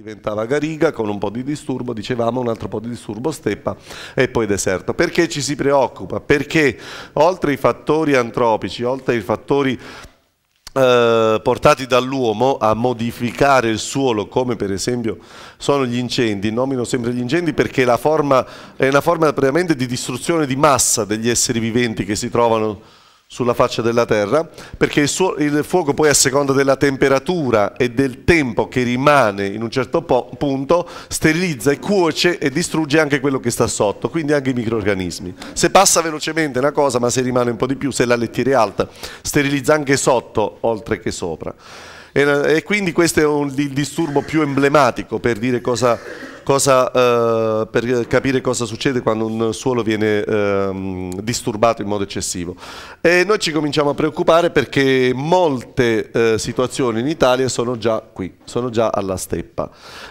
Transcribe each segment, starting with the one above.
diventava Gariga con un po' di disturbo, dicevamo un altro po' di disturbo, steppa e poi deserto. Perché ci si preoccupa? Perché oltre ai fattori antropici, oltre ai fattori eh, portati dall'uomo a modificare il suolo come per esempio sono gli incendi, nomino sempre gli incendi perché la forma, è una forma praticamente di distruzione di massa degli esseri viventi che si trovano sulla faccia della terra, perché il, suo, il, fuoco poi a seconda della temperatura e del tempo che rimane in un certo punto, sterilizza e cuoce e distrugge anche quello che sta sotto, quindi anche i microrganismi. Se passa velocemente una cosa, ma se rimane un po' di più, se la lettiera è alta, sterilizza anche sotto oltre che sopra. E, e quindi questo è un, il disturbo più emblematico per dire cosa cosa, eh, per capire cosa succede quando un suolo viene eh, disturbato in modo eccessivo. E noi ci cominciamo a preoccupare perché molte eh, situazioni in Italia sono già qui, sono già alla steppa.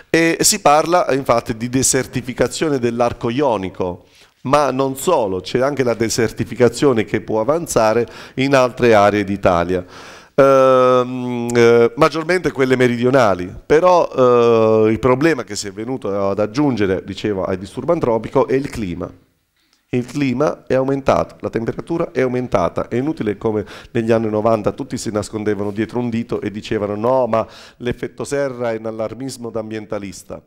E si parla eh, infatti di desertificazione dell'arco ionico, ma non solo, c'è anche la desertificazione che può avanzare in altre aree d'Italia. Ehm, eh, maggiormente quelle meridionali, però eh, il problema che si è venuto ad aggiungere, dicevo, al disturbo antropico è il clima. Il clima è aumentato, la temperatura è aumentata, è inutile come negli anni 90 tutti si nascondevano dietro un dito e dicevano no ma l'effetto serra è un allarmismo d'ambientalista.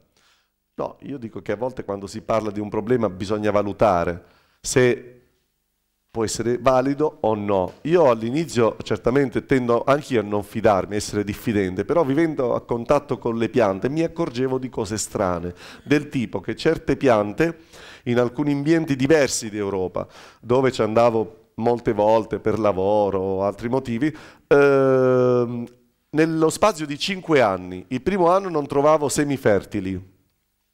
No, io dico che a volte quando si parla di un problema bisogna valutare se può essere valido o no. Io all'inizio certamente tendo anche io a non fidarmi, a essere diffidente, però vivendo a contatto con le piante mi accorgevo di cose strane, del tipo che certe piante in alcuni ambienti diversi d'Europa, dove ci andavo molte volte per lavoro o altri motivi, ehm, nello spazio di cinque anni, il primo anno non trovavo semi fertili,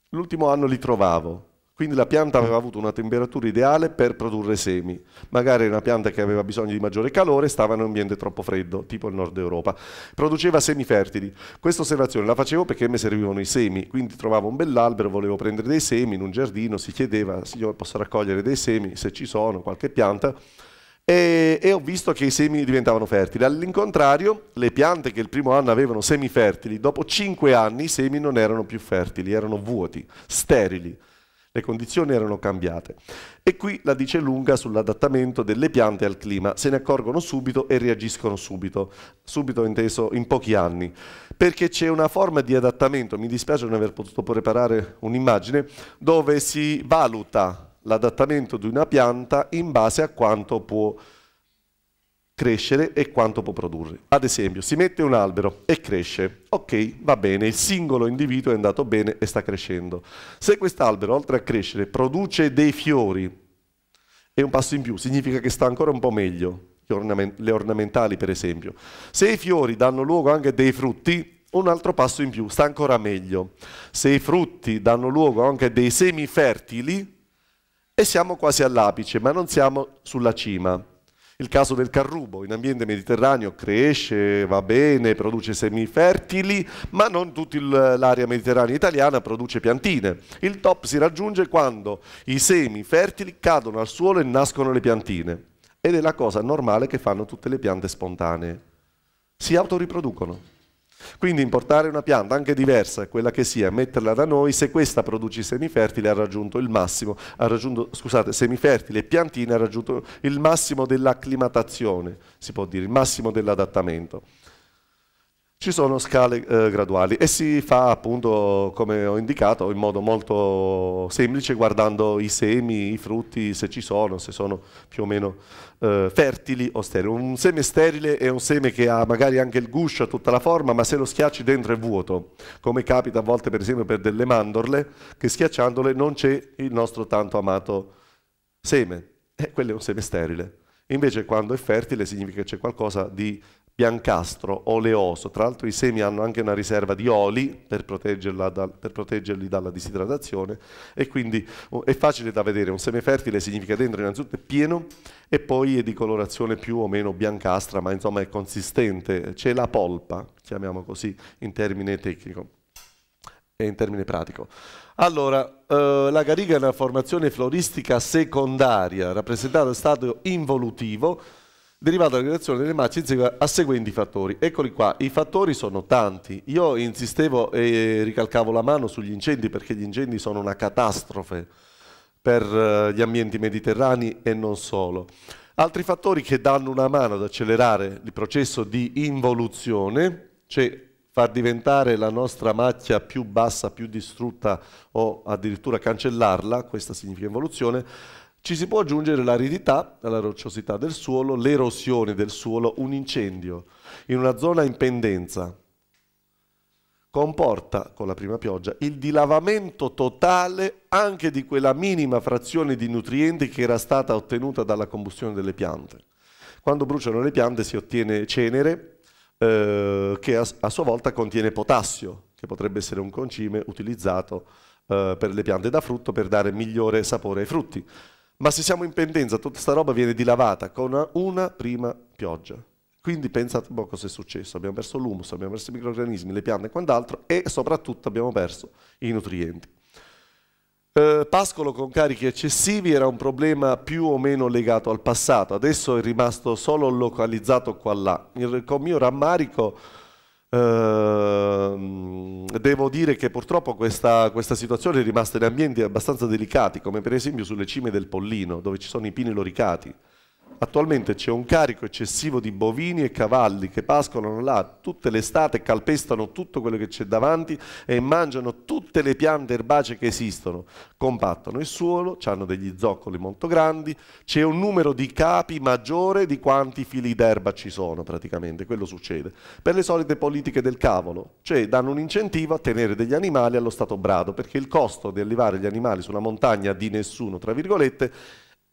l'ultimo anno li trovavo, quindi la pianta aveva avuto una temperatura ideale per produrre semi. Magari era una pianta che aveva bisogno di maggiore calore stava in un ambiente troppo freddo, tipo il nord Europa. Produceva semi fertili. Questa osservazione la facevo perché mi servivano i semi, quindi trovavo un bell'albero, volevo prendere dei semi in un giardino, si chiedeva, signore posso raccogliere dei semi, se ci sono, qualche pianta. E, e ho visto che i semi diventavano fertili. All'incontrario, le piante che il primo anno avevano semi fertili, dopo cinque anni i semi non erano più fertili, erano vuoti, sterili le condizioni erano cambiate. E qui la dice lunga sull'adattamento delle piante al clima. Se ne accorgono subito e reagiscono subito. Subito inteso in pochi anni. Perché c'è una forma di adattamento, mi dispiace non aver potuto preparare un'immagine, dove si valuta l'adattamento di una pianta in base a quanto può crescere e quanto può produrre. Ad esempio, si mette un albero e cresce, ok, va bene, il singolo individuo è andato bene e sta crescendo. Se quest'albero, oltre a crescere, produce dei fiori, è un passo in più, significa che sta ancora un po' meglio, le ornamentali per esempio. Se i fiori danno luogo anche a dei frutti, un altro passo in più, sta ancora meglio. Se i frutti danno luogo anche a dei semi fertili, e siamo quasi all'apice, ma non siamo sulla cima il caso del carrubo in ambiente mediterraneo cresce, va bene, produce semi fertili, ma non tutta l'area mediterranea italiana produce piantine. Il top si raggiunge quando i semi fertili cadono al suolo e nascono le piantine. Ed è la cosa normale che fanno tutte le piante spontanee. Si autoriproducono. Quindi importare una pianta anche diversa, quella che sia, metterla da noi, se questa produce semifertile ha raggiunto il massimo, ha raggiunto, scusate, semifertile e piantina ha raggiunto il massimo dell'acclimatazione, si può dire, il massimo dell'adattamento. Ci sono scale eh, graduali e si fa appunto, come ho indicato, in modo molto semplice guardando i semi, i frutti, se ci sono, se sono più o meno eh, fertili o sterili. Un seme sterile è un seme che ha magari anche il guscio, tutta la forma, ma se lo schiacci dentro è vuoto, come capita a volte per esempio per delle mandorle, che schiacciandole non c'è il nostro tanto amato seme. E eh, quello è un seme sterile. Invece quando è fertile significa che c'è qualcosa di biancastro, oleoso. Tra l'altro i semi hanno anche una riserva di oli per, da, per proteggerli dalla disidratazione e quindi oh, è facile da vedere. Un seme fertile significa dentro innanzitutto è pieno e poi è di colorazione più o meno biancastra, ma insomma è consistente. C'è la polpa, chiamiamo così in termine tecnico e in termine pratico. Allora, eh, la gariga è una formazione floristica secondaria, rappresentata da stato involutivo, derivata dalla creazione delle macchie in a seguenti fattori. Eccoli qua, i fattori sono tanti. Io insistevo e ricalcavo la mano sugli incendi perché gli incendi sono una catastrofe per eh, gli ambienti mediterranei e non solo. Altri fattori che danno una mano ad accelerare il processo di involuzione, cioè far diventare la nostra macchia più bassa, più distrutta o addirittura cancellarla, questa significa involuzione, ci si può aggiungere l'aridità, la rocciosità del suolo, l'erosione del suolo, un incendio in una zona in pendenza comporta con la prima pioggia il dilavamento totale anche di quella minima frazione di nutrienti che era stata ottenuta dalla combustione delle piante. Quando bruciano le piante si ottiene cenere eh, che a, a, sua volta contiene potassio, che potrebbe essere un concime utilizzato eh, per le piante da frutto per dare migliore sapore ai frutti. Ma se siamo in pendenza, tutta questa roba viene dilavata con una, prima pioggia. Quindi pensate un po' cosa è successo. Abbiamo perso l'humus, abbiamo perso i microrganismi, le piante e quant'altro e soprattutto abbiamo perso i nutrienti. Eh, pascolo con carichi eccessivi era un problema più o meno legato al passato, adesso è rimasto solo localizzato qua là. con mio rammarico Ehm, devo dire che purtroppo questa, questa, situazione è rimasta in ambienti abbastanza delicati, come per esempio sulle cime del Pollino, dove ci sono i pini loricati attualmente c'è un carico eccessivo di bovini e cavalli che pascolano là tutte l'estate, calpestano tutto quello che c'è davanti e mangiano tutte le piante erbacee che esistono, compattano il suolo, hanno degli zoccoli molto grandi, c'è un numero di capi maggiore di quanti fili d'erba ci sono praticamente, quello succede. Per le solite politiche del cavolo, cioè danno un incentivo a tenere degli animali allo stato brado, perché il costo di allevare gli animali su una montagna di nessuno, tra virgolette,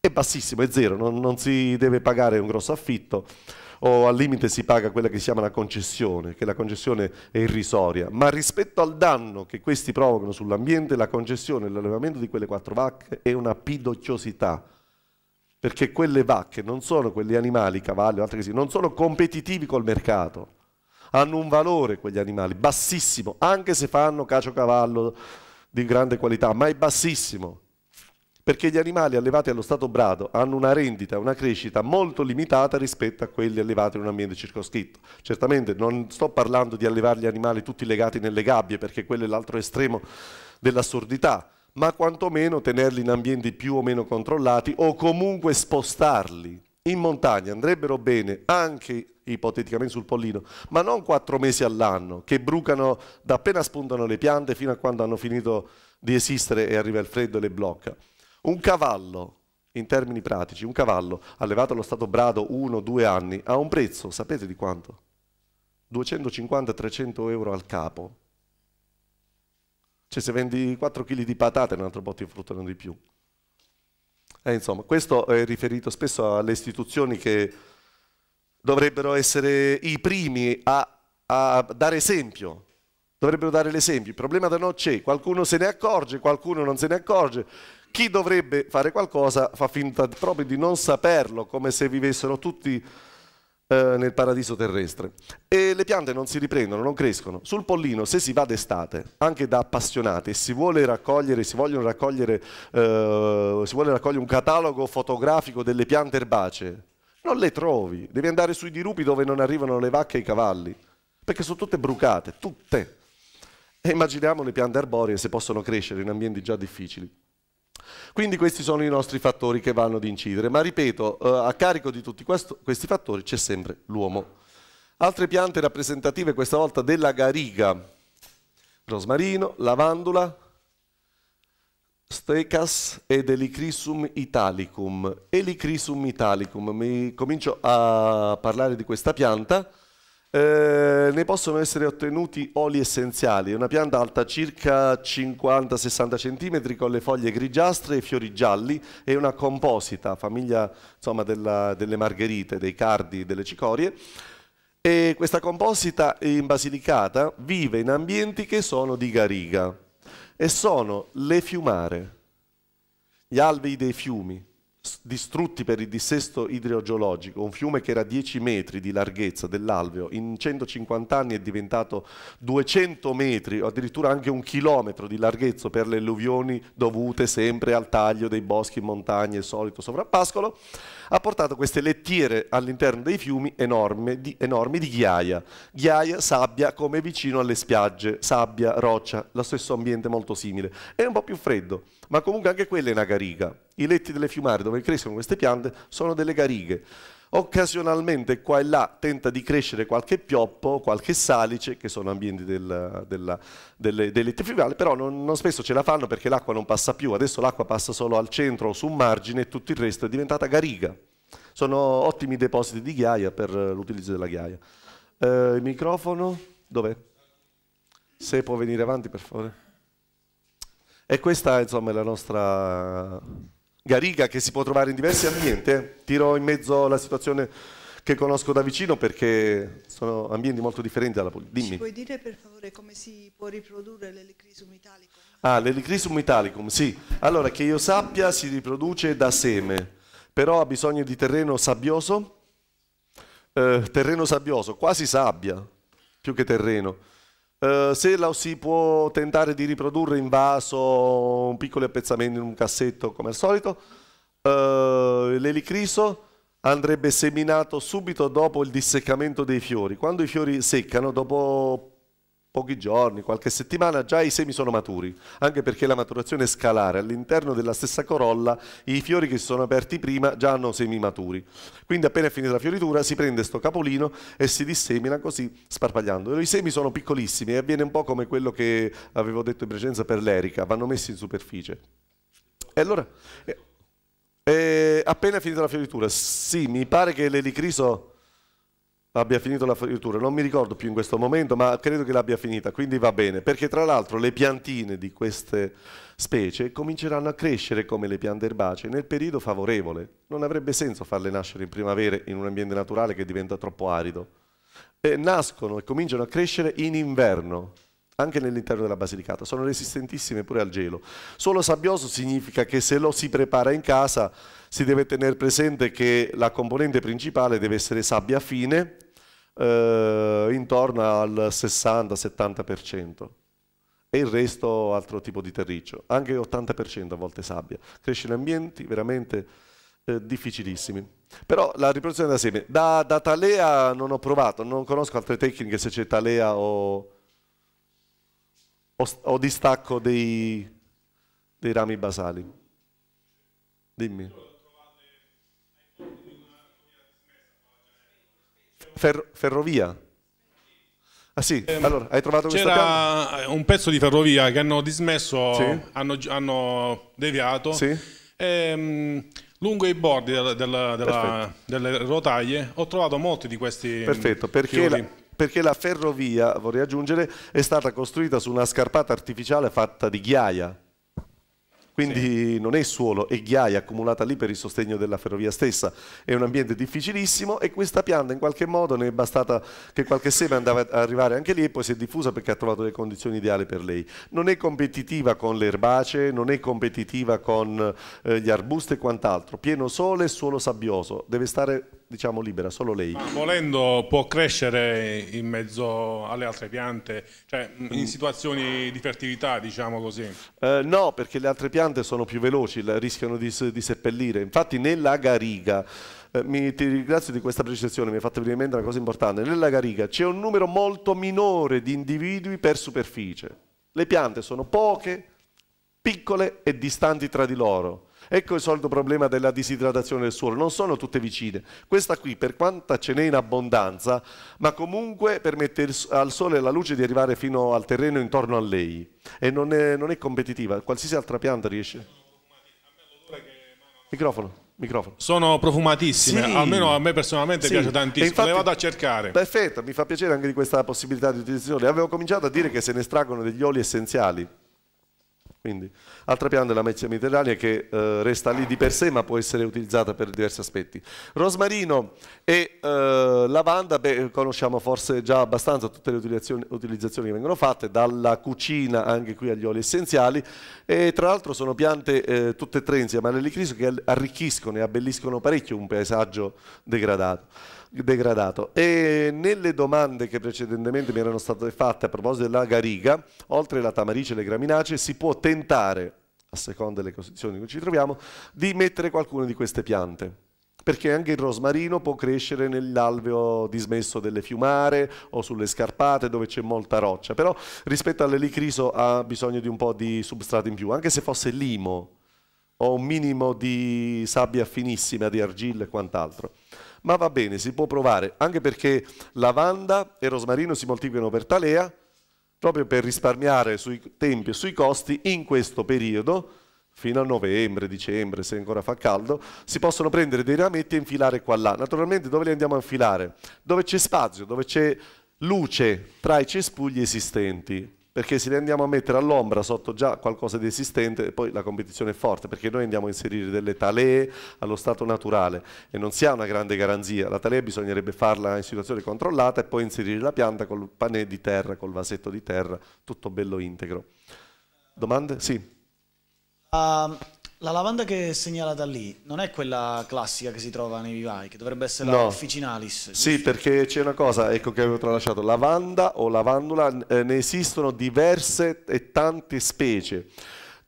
è bassissimo, è zero, non, non si deve pagare un grosso affitto o al limite si paga quella che si chiama la concessione, che la concessione è irrisoria, ma rispetto al danno che questi provocano sull'ambiente, la concessione e l'allevamento di quelle quattro vacche è una pidocciosità, perché quelle vacche non sono quegli animali, cavalli o altri che si, non sono competitivi col mercato, hanno un valore quegli animali, bassissimo, anche se fanno cacio cavallo di grande qualità, ma è bassissimo perché gli animali allevati allo stato brado hanno una rendita, una crescita molto limitata rispetto a quelli allevati in un ambiente circoscritto. Certamente non sto parlando di allevare gli animali tutti legati nelle gabbie, perché quello è l'altro estremo dell'assurdità, ma quantomeno tenerli in ambienti più o meno controllati o comunque spostarli. In montagna andrebbero bene anche ipoteticamente sul pollino, ma non quattro mesi all'anno che brucano da appena spuntano le piante fino a quando hanno finito di esistere e arriva il freddo e le blocca. Un cavallo, in termini pratici, un cavallo allevato allo stato brado uno o due anni ha un prezzo, sapete di quanto? 250-300 euro al capo. Cioè se vendi 4 kg di patate un altro botto di frutta di più. Eh, insomma, questo è riferito spesso alle istituzioni che dovrebbero essere i primi a, a dare esempio. Dovrebbero dare l'esempio. Il problema da noi c'è, qualcuno se ne accorge, qualcuno non se ne accorge. Chi dovrebbe fare qualcosa fa finta proprio di non saperlo, come se vivessero tutti eh, nel paradiso terrestre. E le piante non si riprendono, non crescono. Sul pollino, se si va d'estate, anche da appassionati, e si vuole raccogliere, si vogliono raccogliere, eh, si vuole raccogliere un catalogo fotografico delle piante erbacee, non le trovi. Devi andare sui dirupi dove non arrivano le vacche e i cavalli, perché sono tutte brucate, tutte. E immaginiamo le piante arboree se possono crescere in ambienti già difficili. Quindi questi sono i nostri fattori che vanno ad incidere, ma ripeto, eh, a carico di tutti questo, questi fattori c'è sempre l'uomo. Altre piante rappresentative questa volta della gariga, rosmarino, lavandula, Stecas ed Elicrisum italicum. Elicrisum italicum, mi comincio a parlare di questa pianta eh, ne possono essere ottenuti oli essenziali, È una pianta alta circa 50-60 cm con le foglie grigiastre e fiori gialli È una composita, famiglia insomma, della, delle margherite, dei cardi, delle cicorie. E questa composita in Basilicata vive in ambienti che sono di gariga e sono le fiumare, gli alvei dei fiumi, distrutti per il dissesto idrogeologico, un fiume che era 10 metri di larghezza dell'alveo, in 150 anni è diventato 200 metri o addirittura anche un chilometro di larghezza per le alluvioni dovute sempre al taglio dei boschi, montagne, il solito sovrappascolo, ha portato queste lettiere all'interno dei fiumi enormi di, enormi di ghiaia, ghiaia, sabbia come vicino alle spiagge, sabbia, roccia, lo stesso ambiente molto simile, è un po' più freddo, ma comunque anche quella è una gariga. I letti delle fiumare dove crescono queste piante sono delle garighe. Occasionalmente qua e là tenta di crescere qualche pioppo, qualche salice, che sono ambienti del, della, delle, dei letti fluviali, però non, non, spesso ce la fanno perché l'acqua non passa più, adesso l'acqua passa solo al centro o su un margine e tutto il resto è diventata gariga. Sono ottimi depositi di ghiaia per eh, l'utilizzo della ghiaia. Eh, il microfono, dov'è? Se può venire avanti per favore. E questa insomma, è la nostra gariga che si può trovare in diversi ambienti. Eh. Tiro in mezzo la situazione che conosco da vicino perché sono ambienti molto differenti dalla politica. Dimmi. Ci puoi dire per favore come si può riprodurre l'elicrisum italicum? Ah, l'elicrisum italicum, sì. Allora, che io sappia si riproduce da seme, però ha bisogno di terreno sabbioso, eh, terreno sabbioso, quasi sabbia, più che terreno eh, se la si può tentare di riprodurre in vaso, un piccolo appezzamento in un cassetto come al solito, uh, l'elicriso andrebbe seminato subito dopo il disseccamento dei fiori. Quando i fiori seccano, dopo pochi giorni, qualche settimana, già i semi sono maturi, anche perché la maturazione è scalare, all'interno della stessa corolla i fiori che si sono aperti prima già hanno semi maturi. Quindi appena è finita la fioritura si prende sto capolino e si dissemina così sparpagliando. I semi sono piccolissimi e avviene un po' come quello che avevo detto in precedenza per l'erica, vanno messi in superficie. E allora, eh, eh, appena finita la fioritura, sì, mi pare che l'elicriso abbia finito la fioritura, non mi ricordo più in questo momento, ma credo che l'abbia finita, quindi va bene, perché tra l'altro le piantine di queste specie cominceranno a crescere come le piante erbacee nel periodo favorevole. Non avrebbe senso farle nascere in primavera in un ambiente naturale che diventa troppo arido. E nascono e cominciano a crescere in inverno, anche nell'interno della Basilicata, sono resistentissime pure al gelo. Solo sabbioso significa che se lo si prepara in casa si deve tenere presente che la componente principale deve essere sabbia fine eh, intorno al 60-70% e il resto altro tipo di terriccio, anche 80% a volte sabbia. Cresce in ambienti veramente eh, difficilissimi. Però la riproduzione da seme, da, da, talea non ho provato, non conosco altre tecniche se c'è talea o, o, o distacco dei, dei rami basali. Dimmi. fer, ferrovia. Ah sì, ehm, allora hai trovato questa C'era un pezzo di ferrovia che hanno dismesso, sì. hanno, hanno, deviato. Sì. E, ehm, lungo i bordi del, del, della, delle rotaie ho trovato molti di questi. Perfetto, perché la, perché la ferrovia, vorrei aggiungere, è stata costruita su una scarpata artificiale fatta di ghiaia quindi sì. non è suolo, è ghiaia accumulata lì per il sostegno della ferrovia stessa, è un ambiente difficilissimo e questa pianta in qualche modo ne è bastata che qualche seme andava ad arrivare anche lì e poi si è diffusa perché ha trovato le condizioni ideali per lei. Non è competitiva con le erbacee, non è competitiva con eh, gli arbusti e quant'altro, pieno sole e suolo sabbioso, deve stare diciamo, libera, solo lei. Ma volendo può crescere in mezzo alle altre piante, cioè in mm. situazioni di fertilità, diciamo così? Eh, no, perché le altre piante sono più veloci, rischiano di, di seppellire. Infatti nella gariga, eh, mi, ti ringrazio di questa precisazione, mi hai fatto venire in mente una cosa importante, nella gariga c'è un numero molto minore di individui per superficie. Le piante sono poche, piccole e distanti tra di loro Ecco il solito problema della disidratazione del suolo, non sono tutte vicine. Questa qui, per quanta ce n'è in abbondanza, ma comunque permette al sole e alla luce di arrivare fino al terreno intorno a lei e non è, non è competitiva, qualsiasi altra pianta riesce. Microfono. Microfono. Sono profumatissime, sì. almeno a me personalmente sì. piace tantissimo, infatti, le vado a cercare. Perfetto, mi fa piacere anche di questa possibilità di utilizzazione. Avevo cominciato a dire che se ne estraggono degli oli essenziali, quindi, altra pianta della meccia mediterranea che eh, resta lì di per sé ma può essere utilizzata per diversi aspetti. Rosmarino e eh, lavanda, beh, conosciamo forse già abbastanza tutte le utilizzazioni, che vengono fatte, dalla cucina anche qui agli oli essenziali e tra l'altro sono piante eh, tutte e tre insieme all'elicriso che arricchiscono e abbelliscono parecchio un paesaggio degradato degradato. E nelle domande che precedentemente mi erano state fatte a proposito della gariga, oltre la tamarice e le graminacee, si può tentare, a seconda delle condizioni in cui ci troviamo, di mettere qualcuna di queste piante perché anche il rosmarino può crescere nell'alveo dismesso delle fiumare o sulle scarpate dove c'è molta roccia, però rispetto all'elicriso ha bisogno di un po' di substrato in più, anche se fosse limo o un minimo di sabbia finissima, di argilla e quant'altro ma va bene, si può provare, anche perché lavanda e rosmarino si moltiplicano per talea, proprio per risparmiare sui tempi e sui costi in questo periodo, fino a novembre, dicembre, se ancora fa caldo, si possono prendere dei rametti e infilare qua là. Naturalmente dove li andiamo a infilare? Dove c'è spazio, dove c'è luce tra i cespugli esistenti perché se li andiamo a mettere all'ombra sotto già qualcosa di esistente, poi la competizione è forte, perché noi andiamo a inserire delle talee allo stato naturale e non si ha una grande garanzia, la talea bisognerebbe farla in situazione controllata e poi inserire la pianta col panè di terra, col vasetto di terra, tutto bello integro. Domande? Sì. Um, la lavanda che è segnalata lì non è quella classica che si trova nei vivai, che dovrebbe essere no. la officinalis. Giusto? Sì, perché c'è una cosa, ecco che avevo tralasciato, lavanda o lavandula, eh, ne esistono diverse e tante specie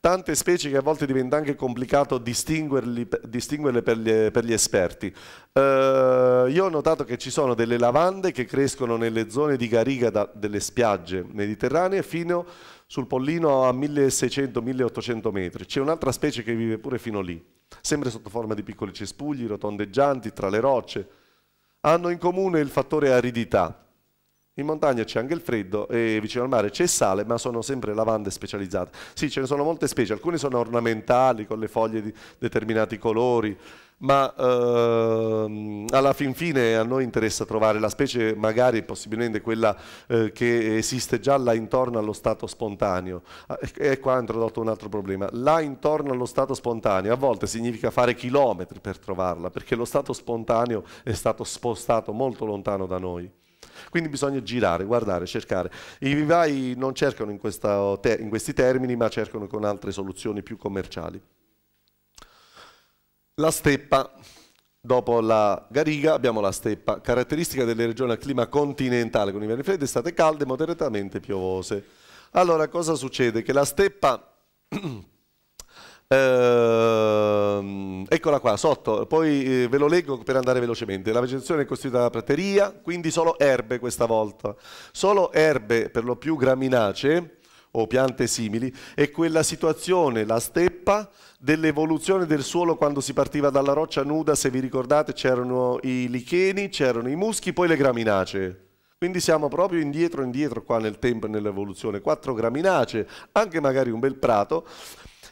tante specie che a volte diventa anche complicato distinguerle per gli, eh, per gli esperti. Eh, io ho notato che ci sono delle lavande che crescono nelle zone di Garigata delle spiagge mediterranee fino a sul pollino a 1600-1800 metri. C'è un'altra specie che vive pure fino lì, sempre sotto forma di piccoli cespugli rotondeggianti tra le rocce. Hanno in comune il fattore aridità, in montagna c'è anche il freddo e vicino al mare c'è il sale, ma sono sempre lavande specializzate. Sì, ce ne sono molte specie, alcune sono ornamentali con le foglie di determinati colori, ma ehm, alla fin fine a noi interessa trovare la specie, magari possibilmente quella eh, che esiste già là intorno allo stato spontaneo. Ah, e, e qua ho introdotto un altro problema. Là intorno allo stato spontaneo a volte significa fare chilometri per trovarla, perché lo stato spontaneo è stato spostato molto lontano da noi. Quindi bisogna girare, guardare, cercare. I vivai non cercano in, questa, in questi termini, ma cercano con altre soluzioni più commerciali. La steppa. Dopo la Gariga abbiamo la steppa, caratteristica delle regioni a clima continentale con inverni freddi, estate calde, moderatamente piovose. Allora cosa succede? Che la steppa Ehm, eccola qua, sotto, poi eh, ve lo leggo per andare velocemente. La vegetazione è costituita da prateria, quindi solo erbe questa volta. Solo erbe, per lo più graminacee o piante simili, e quella situazione, la steppa, dell'evoluzione del suolo quando si partiva dalla roccia nuda, se vi ricordate c'erano i licheni, c'erano i muschi, poi le graminacee. Quindi siamo proprio indietro, indietro qua nel tempo e nell'evoluzione. Quattro graminacee, anche magari un bel prato,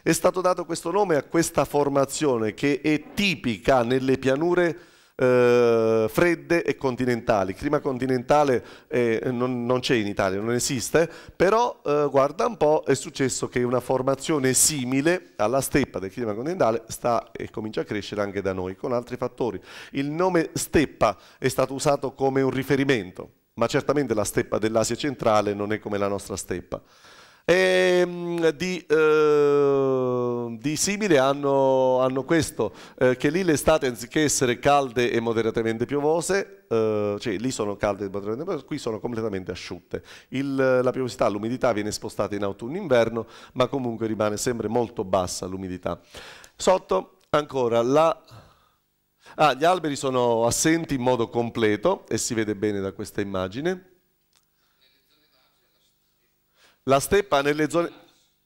è stato dato questo nome a questa formazione che è tipica nelle pianure eh, fredde e continentali. Il clima continentale eh, non, non c'è in Italia, non esiste, però eh, guarda un po' è successo che una formazione simile alla steppa del clima continentale sta e comincia a crescere anche da noi, con altri fattori. Il nome steppa è stato usato come un riferimento, ma certamente la steppa dell'Asia centrale non è come la nostra steppa e ehm, di, eh, di simile hanno, hanno questo, eh, che lì l'estate anziché essere calde e moderatamente piovose, eh, cioè lì sono calde e moderatamente piovose, qui sono completamente asciutte. Il, la piovosità, l'umidità viene spostata in autunno-inverno, ma comunque rimane sempre molto bassa l'umidità. Sotto ancora la... ah, gli alberi sono assenti in modo completo e si vede bene da questa immagine. La steppa nelle zone...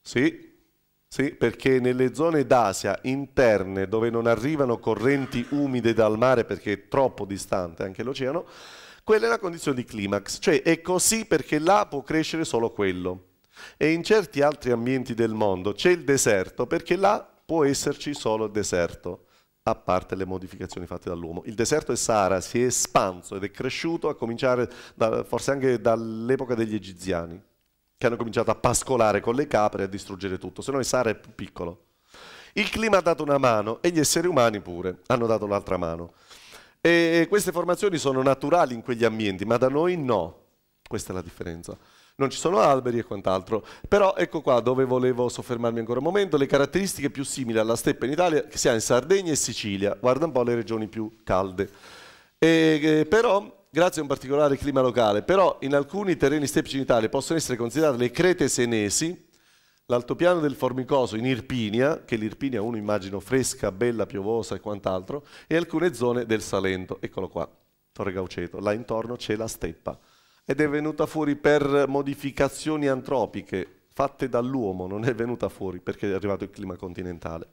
Sì, sì, perché nelle zone d'Asia interne dove non arrivano correnti umide dal mare perché è troppo distante anche l'oceano, quella è la condizione di climax, cioè è così perché là può crescere solo quello. E in certi altri ambienti del mondo c'è il deserto perché là può esserci solo il deserto, a parte le modificazioni fatte dall'uomo. Il deserto del Sahara si è espanso ed è cresciuto a cominciare da, forse anche dall'epoca degli egiziani che hanno cominciato a pascolare con le capre e a distruggere tutto, se no il Sahara è più piccolo. Il clima ha dato una mano e gli esseri umani pure hanno dato l'altra mano. E queste formazioni sono naturali in quegli ambienti, ma da noi no. Questa è la differenza. Non ci sono alberi e quant'altro. Però ecco qua dove volevo soffermarmi ancora un momento, le caratteristiche più simili alla steppa in Italia che si ha in Sardegna e Sicilia. Guarda un po' le regioni più calde. E, eh, però grazie a un particolare clima locale, però in alcuni terreni steppici in Italia possono essere considerate le crete senesi, l'altopiano del Formicoso in Irpinia, che l'Irpinia uno immagino fresca, bella, piovosa e quant'altro, e alcune zone del Salento, eccolo qua, Torre Gauceto, là intorno c'è la steppa ed è venuta fuori per modificazioni antropiche fatte dall'uomo, non è venuta fuori perché è arrivato il clima continentale.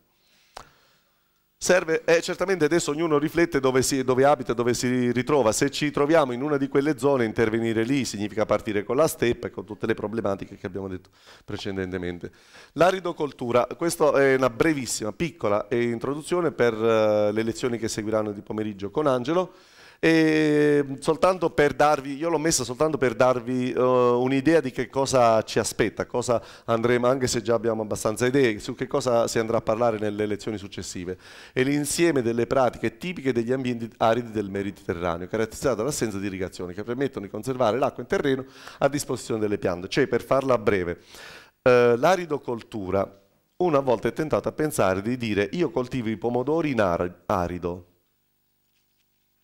Serve, eh, certamente adesso ognuno riflette dove, si, dove abita, dove si ritrova. Se ci troviamo in una di quelle zone, intervenire lì significa partire con la steppa e con tutte le problematiche che abbiamo detto precedentemente. L'aridocoltura, questa è una brevissima, piccola eh, introduzione per eh, le lezioni che seguiranno di pomeriggio con Angelo. E mm, soltanto per darvi, io l'ho messa soltanto per darvi uh, un'idea di che cosa ci aspetta, cosa andremo, anche se già abbiamo abbastanza idee, su che cosa si andrà a parlare nelle elezioni successive. È l'insieme delle pratiche tipiche degli ambienti aridi del Mediterraneo, caratterizzati dall'assenza di irrigazione, che permettono di conservare l'acqua in terreno a disposizione delle piante. Cioè, per farla breve, uh, l'aridocoltura una volta è tentato a pensare di dire io coltivo i pomodori in arido,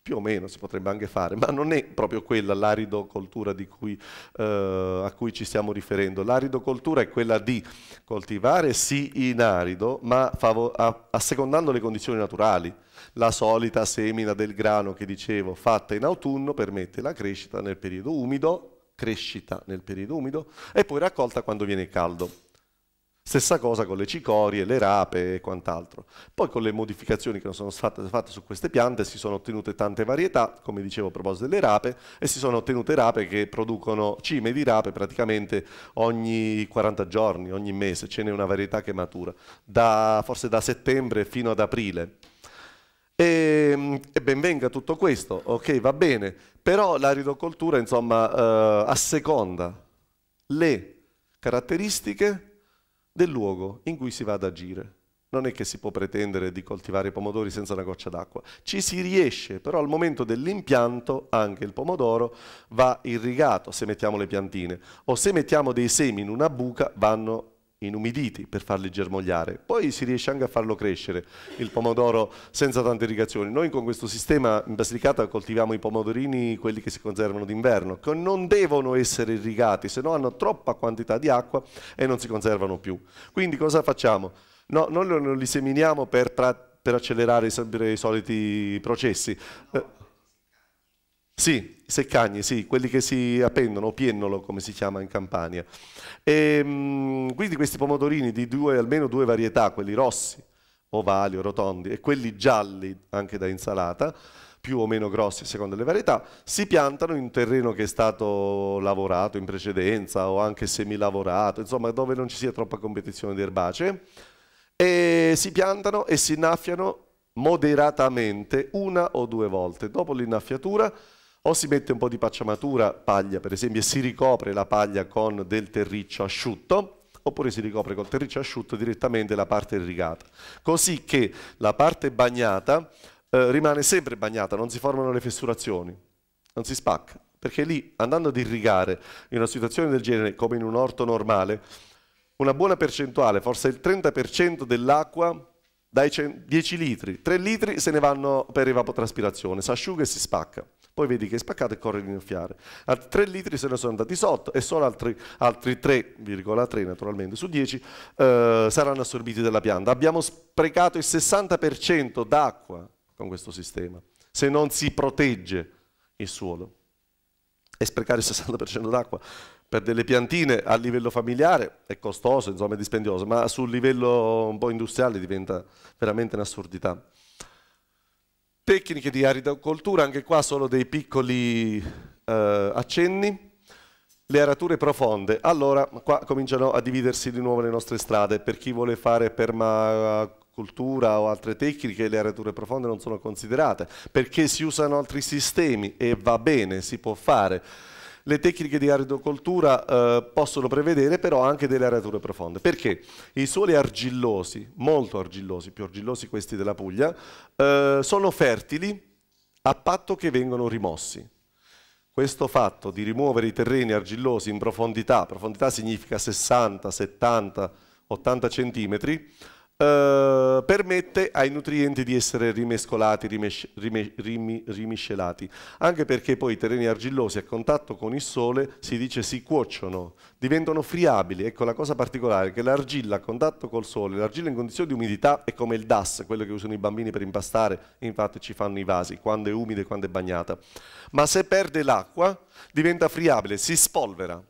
più o meno si potrebbe anche fare, ma non è proprio quella l'aridocoltura cui, eh, a cui ci stiamo riferendo. L'aridocoltura è quella di coltivare sì in arido, ma a- assecondando le condizioni naturali. La solita semina del grano che dicevo, fatta in autunno, permette la crescita nel periodo umido, crescita nel periodo umido e poi raccolta quando viene caldo. Stessa cosa con le cicorie, le rape e quant'altro. Poi con le modificazioni che sono state fatte su queste piante si sono ottenute tante varietà, come dicevo a proposito delle rape, e si sono ottenute rape che producono cime di rape praticamente ogni 40 giorni, ogni mese, ce n'è una varietà che matura, da, forse da settembre fino ad aprile. E, ehm, e ben tutto questo, ok, va bene, però l'aridocoltura insomma eh, asseconda le caratteristiche del luogo in cui si va ad agire. Non è che si può pretendere di coltivare i pomodori senza una goccia d'acqua, ci si riesce, però al momento dell'impianto anche il pomodoro va irrigato se mettiamo le piantine o se mettiamo dei semi in una buca vanno inumiditi per farli germogliare. Poi si riesce anche a farlo crescere, il pomodoro senza tante irrigazioni. Noi con questo sistema in Basilicata coltiviamo i pomodorini, quelli che si conservano d'inverno, che non devono essere irrigati, se no hanno troppa quantità di acqua e non si conservano più. Quindi cosa facciamo? No, noi non li seminiamo per, per accelerare sempre i soliti processi. No. Eh, sì, i seccagni, sì, quelli che si appendono, o piennolo come si chiama in Campania. E, ehm, quindi questi pomodorini di due, almeno due varietà, quelli rossi, ovali o rotondi, e quelli gialli anche da insalata, più o meno grossi a seconda delle varietà, si piantano in un terreno che è stato lavorato in precedenza o anche semilavorato, insomma dove non ci sia troppa competizione di erbacee, e si piantano e si innaffiano moderatamente una o due volte. Dopo l'innaffiatura o si mette un po' di pacciamatura, paglia per esempio, e si ricopre la paglia con del terriccio asciutto, oppure si ricopre col terriccio asciutto direttamente la parte irrigata, così che la parte bagnata eh, rimane sempre bagnata, non si formano le fessurazioni, non si spacca, perché lì andando ad irrigare in una situazione del genere come in un orto normale, una buona percentuale, forse il 30% dell'acqua dai 10 litri, 3 litri se ne vanno per evapotraspirazione, si asciuga e si spacca poi vedi che è spaccato e corre a innaffiare. Altri 3 litri se ne sono andati sotto e solo altri, altri 3,3 naturalmente su 10 eh, saranno assorbiti dalla pianta. Abbiamo sprecato il 60% d'acqua con questo sistema, se non si protegge il suolo. E sprecare il 60% d'acqua per delle piantine a livello familiare è costoso, insomma è dispendioso, ma sul livello un po' industriale diventa veramente un'assurdità. Tecniche di aricoltura, anche qua solo dei piccoli eh, accenni. Le arature profonde. Allora, qua cominciano a dividersi di nuovo le nostre strade. Per chi vuole fare permacultura o altre tecniche, le arature profonde non sono considerate, perché si usano altri sistemi e va bene, si può fare. Le tecniche di aridocoltura eh, possono prevedere però anche delle arature profonde. Perché? I suoli argillosi, molto argillosi, più argillosi questi della Puglia, eh, sono fertili a patto che vengano rimossi. Questo fatto di rimuovere i terreni argillosi in profondità, profondità significa 60, 70, 80 centimetri, eh, permette ai nutrienti di essere rimescolati, rimes rime rim rimiscelati, anche perché poi i terreni argillosi a contatto con il sole si dice si cuociono, diventano friabili. Ecco la cosa particolare che l'argilla a contatto col sole, l'argilla in condizioni di umidità è come il DAS, quello che usano i bambini per impastare, infatti ci fanno i vasi, quando è umida e quando è bagnata. Ma se perde l'acqua diventa friabile, si spolvera.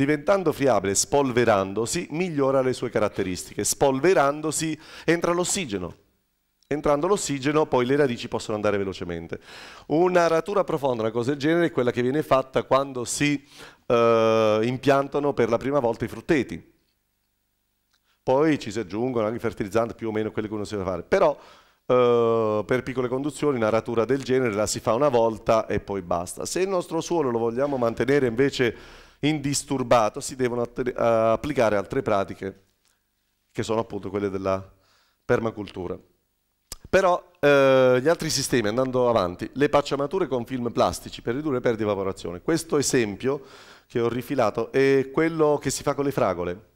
Diventando friabile, spolverandosi, migliora le sue caratteristiche. Spolverandosi entra l'ossigeno. Entrando l'ossigeno, poi le radici possono andare velocemente. Una ratura profonda, una cosa del genere, è quella che viene fatta quando si eh, impiantano per la prima volta i frutteti. Poi ci si aggiungono anche i fertilizzanti, più o meno quelli che uno si deve fare. Però Uh, per piccole conduzioni una ratura del genere la si fa una volta e poi basta. Se il nostro suolo lo vogliamo mantenere invece indisturbato si devono eh, applicare altre pratiche che sono appunto quelle della permacultura. Però eh, gli altri sistemi, andando avanti, le pacciamature con film plastici per ridurre perdite di evaporazione. Questo esempio che ho rifilato è quello che si fa con le fragole.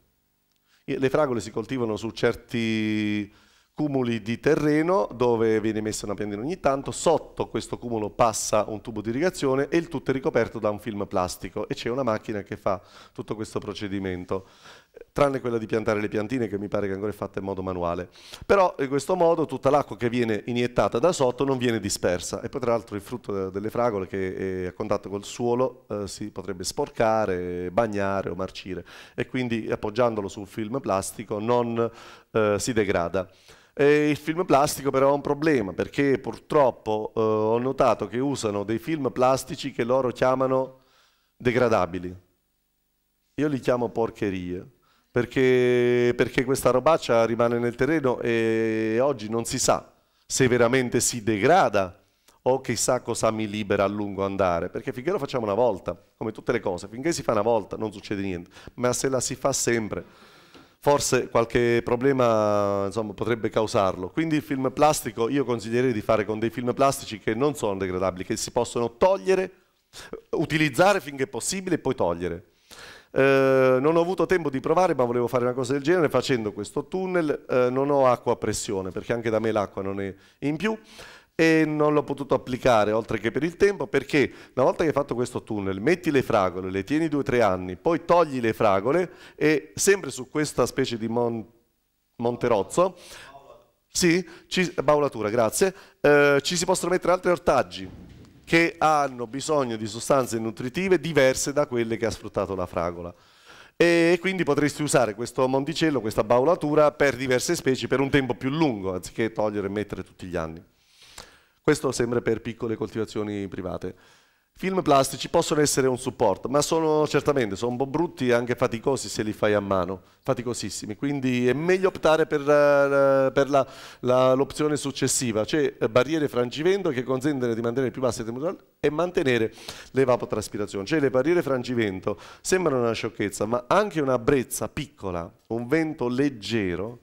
Le fragole si coltivano su certi cumuli di terreno dove viene messa una piantina ogni tanto, sotto questo cumulo passa un tubo di irrigazione e il tutto è ricoperto da un film plastico e c'è una macchina che fa tutto questo procedimento tranne quella di piantare le piantine che mi pare che ancora è fatta in modo manuale. Però in questo modo tutta l'acqua che viene iniettata da sotto non viene dispersa e poi tra l'altro il frutto delle fragole che è a contatto col suolo eh, si potrebbe sporcare, bagnare o marcire e quindi appoggiandolo su un film plastico non eh, si degrada. E il film plastico però ha un problema perché purtroppo eh, ho notato che usano dei film plastici che loro chiamano degradabili. Io li chiamo porcherie perché, perché questa robaccia rimane nel terreno e oggi non si sa se veramente si degrada o chissà cosa mi libera a lungo andare, perché finché lo facciamo una volta, come tutte le cose, finché si fa una volta non succede niente, ma se la si fa sempre, forse qualche problema insomma, potrebbe causarlo. Quindi il film plastico io consiglierei di fare con dei film plastici che non sono degradabili, che si possono togliere, utilizzare finché possibile e poi togliere. Eh, non ho avuto tempo di provare, ma volevo fare una cosa del genere facendo questo tunnel. Eh, non ho acqua a pressione perché anche da me l'acqua non è in più e non l'ho potuto applicare oltre che per il tempo perché una volta che hai fatto questo tunnel metti le fragole, le tieni due o tre anni, poi togli le fragole e sempre su questa specie di mon monterozzo sì, ci, baulatura, grazie. Eh, ci si possono mettere altri ortaggi che hanno bisogno di sostanze nutritive diverse da quelle che ha sfruttato la fragola. E quindi potresti usare questo monticello, questa baulatura per diverse specie per un tempo più lungo, anziché togliere e mettere tutti gli anni. Questo sempre per piccole coltivazioni private. Film plastici possono essere un supporto, ma sono certamente sono un po' brutti e anche faticosi se li fai a mano, faticosissimi. Quindi è meglio optare per, eh, per l'opzione successiva, cioè eh, barriere frangivento che consentono di mantenere più basse temperature e mantenere l'evapotraspirazione. Cioè le barriere frangivento sembrano una sciocchezza, ma anche una brezza piccola, un vento leggero,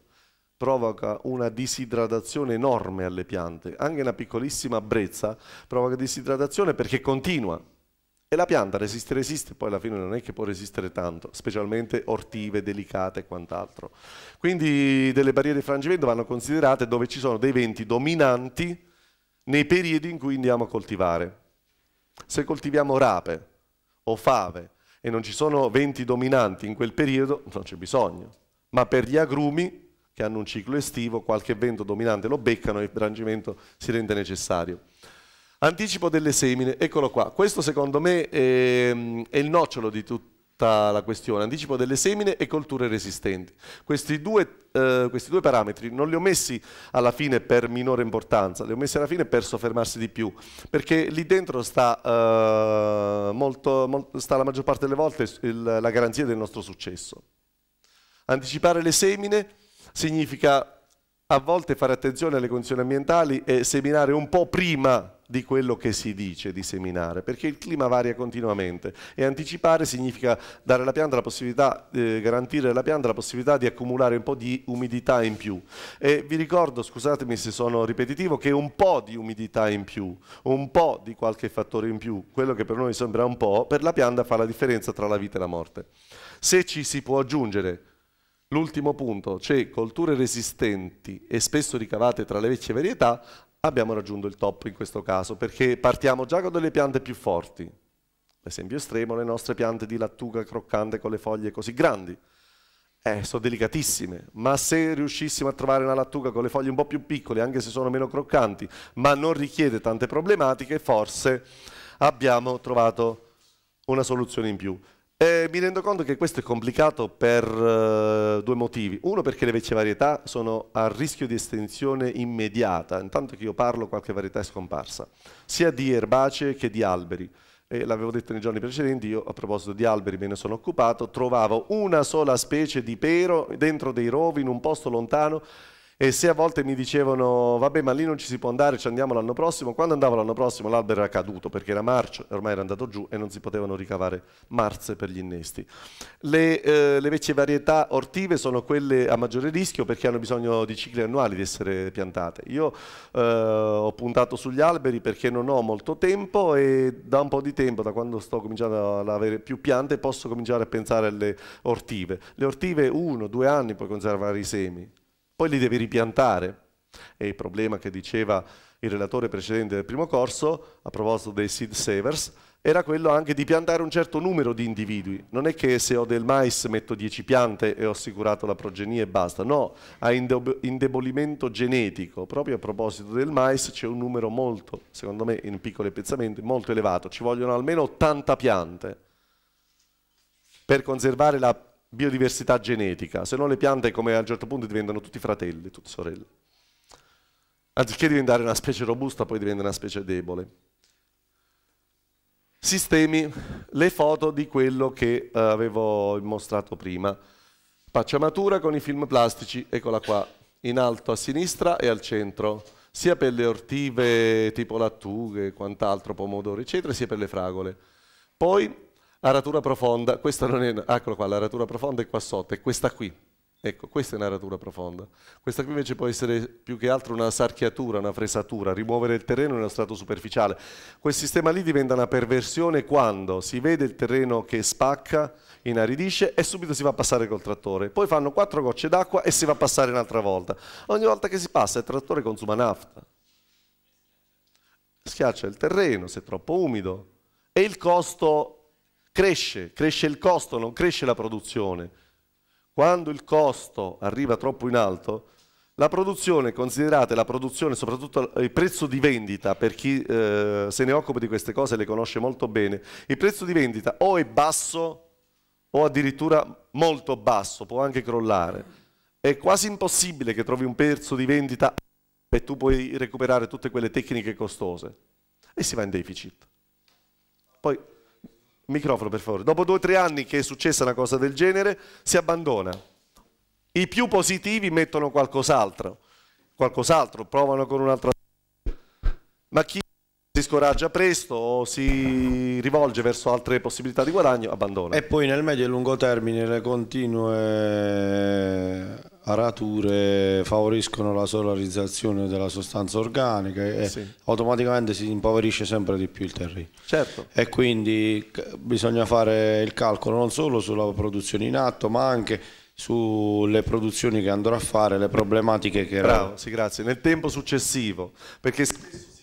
provoca una disidratazione enorme alle piante, anche una piccolissima brezza provoca disidratazione perché continua. E la pianta resiste, resiste, poi alla fine non è che può resistere tanto, specialmente ortive, delicate e quant'altro. Quindi delle barriere di frangimento vanno considerate dove ci sono dei venti dominanti nei periodi in cui andiamo a coltivare. Se coltiviamo rape o fave e non ci sono venti dominanti in quel periodo, non c'è bisogno. Ma per gli agrumi che hanno un ciclo estivo, qualche vento dominante lo beccano e il branchimento si rende necessario. Anticipo delle semine, eccolo qua. Questo secondo me è, è il nocciolo di tutta la questione, anticipo delle semine e colture resistenti. Questi due, eh, questi due, parametri non li ho messi alla fine per minore importanza, li ho messi alla fine per soffermarsi di più, perché lì dentro sta, eh, molto, molto, sta la maggior parte delle volte il, la garanzia del nostro successo. Anticipare le semine significa a volte fare attenzione alle condizioni ambientali e seminare un po' prima di quello che si dice di seminare, perché il clima varia continuamente e anticipare significa dare alla pianta la possibilità, eh, garantire alla pianta la possibilità di accumulare un po' di umidità in più. E vi ricordo, scusatemi se sono ripetitivo, che un po' di umidità in più, un po' di qualche fattore in più, quello che per noi sembra un po', per la pianta fa la differenza tra la vita e la morte. Se ci si può aggiungere L'ultimo punto, cioè colture resistenti e spesso ricavate tra le vecchie varietà, abbiamo raggiunto il top in questo caso, perché partiamo già con delle piante più forti. L'esempio estremo, le nostre piante di lattuga croccante con le foglie così grandi. Eh, sono delicatissime, ma se riuscissimo a trovare una lattuga con le foglie un po' più piccole, anche se sono meno croccanti, ma non richiede tante problematiche, forse abbiamo trovato una soluzione in più. Eh, mi rendo conto che questo è complicato per eh, due motivi. Uno perché le vecchie varietà sono a rischio di estensione immediata, intanto che io parlo qualche varietà è scomparsa, sia di erbacee che di alberi. Eh, l'avevo detto nei giorni precedenti, io a proposito di alberi me ne sono occupato, trovavo una sola specie di pero dentro dei rovi in un posto lontano e se a volte mi dicevano vabbè ma lì non ci si può andare, ci andiamo l'anno prossimo, quando andavo l'anno prossimo l'albero era caduto perché era marcio, ormai era andato giù e non si potevano ricavare marze per gli innesti. Le, eh, le vecchie varietà ortive sono quelle a maggiore rischio perché hanno bisogno di cicli annuali di essere piantate. Io eh, ho puntato sugli alberi perché non ho molto tempo e da un po' di tempo, da quando sto cominciando ad avere più piante, posso cominciare a pensare alle ortive. Le ortive uno, due anni puoi conservare i semi, poi li devi ripiantare. E il problema che diceva il relatore precedente del primo corso, a proposito dei seed savers, era quello anche di piantare un certo numero di individui. Non è che se ho del mais metto 10 piante e ho assicurato la progenie e basta. No, a indebolimento genetico, proprio a proposito del mais, c'è un numero molto, secondo me in piccoli pezzamenti, molto elevato. Ci vogliono almeno 80 piante per conservare la biodiversità genetica, se no le piante come a un certo punto diventano tutti fratelli, tutte sorelle. Anziché diventare una specie robusta, poi diventa una specie debole. Sistemi le foto di quello che eh, avevo mostrato prima. matura con i film plastici, eccola qua, in alto a sinistra e al centro, sia per le ortive tipo lattughe, quant'altro, pomodori, eccetera, sia per le fragole. Poi aratura profonda, questa non è, eccolo qua, l'aratura profonda è qua sotto, è questa qui. Ecco, questa è una aratura profonda. Questa qui invece può essere più che altro una sarchiatura, una fresatura, rimuovere il terreno nello strato superficiale. Quel sistema lì diventa una perversione quando si vede il terreno che spacca, inaridisce e subito si va a passare col trattore. Poi fanno quattro gocce d'acqua e si va a passare un'altra volta. Ogni volta che si passa il trattore consuma nafta. Schiaccia il terreno se è troppo umido. E il costo cresce, cresce il costo, non cresce la produzione. Quando il costo arriva troppo in alto, la produzione, considerate la produzione, soprattutto il prezzo di vendita, per chi eh, se ne occupa di queste cose le conosce molto bene, il prezzo di vendita o è basso o addirittura molto basso, può anche crollare. È quasi impossibile che trovi un prezzo di vendita e tu puoi recuperare tutte quelle tecniche costose. E si va in deficit. Poi Microfono per favore. Dopo due o tre anni che è successa una cosa del genere, si abbandona. I più positivi mettono qualcos'altro, qualcos'altro, provano con un'altra... Ma chi si scoraggia presto o si rivolge verso altre possibilità di guadagno, abbandona. E poi nel medio e lungo termine le continue arature favoriscono la solarizzazione della sostanza organica e sì. automaticamente si impoverisce sempre di più il terreno. Certo. E quindi bisogna fare il calcolo non solo sulla produzione in atto, ma anche sulle produzioni che andrò a fare, le problematiche che... Bravo, erano. sì, grazie. Nel tempo successivo, perché si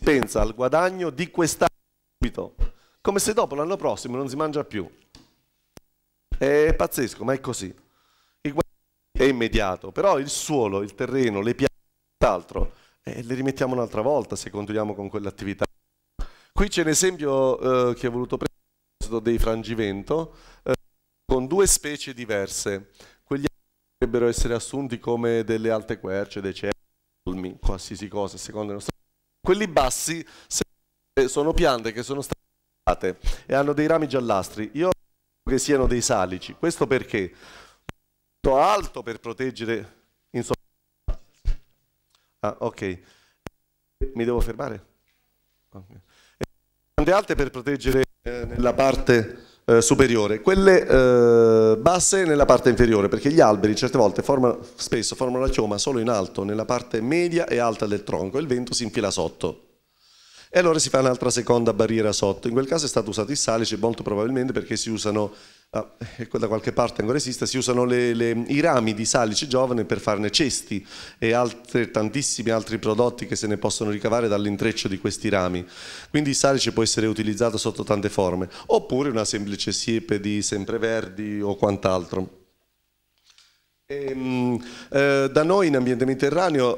pensa al guadagno di quest'anno come se dopo l'anno prossimo non si mangia più. È pazzesco, ma è così è immediato, però il suolo, il terreno, le piante, altro, eh, le rimettiamo un'altra volta se continuiamo con quell'attività. Qui c'è un esempio eh, che ho voluto prendere dei frangivento eh, con due specie diverse. Quegli potrebbero essere assunti come delle alte querce, dei cermi, qualsiasi cosa, secondo le nostre... Quelli bassi sono piante che sono state e hanno dei rami giallastri. Io credo che siano dei salici. Questo perché? alto per proteggere insomma. Ah, ok. Mi devo fermare? Okay. Bande alte per proteggere eh, nella parte eh, superiore, quelle eh, basse nella parte inferiore, perché gli alberi certe volte formano, spesso formano la chioma solo in alto, nella parte media e alta del tronco, e il vento si infila sotto. E allora si fa un'altra seconda barriera sotto. In quel caso è stato usato il salice molto probabilmente perché si usano, ah, eh, da qualche parte ancora esiste, si usano le, le, i rami di salice giovane per farne cesti e altre, tantissimi altri prodotti che se ne possono ricavare dall'intreccio di questi rami. Quindi il salice può essere utilizzato sotto tante forme, oppure una semplice siepe di sempreverdi o quant'altro. Ehm, eh, da noi in ambiente mediterraneo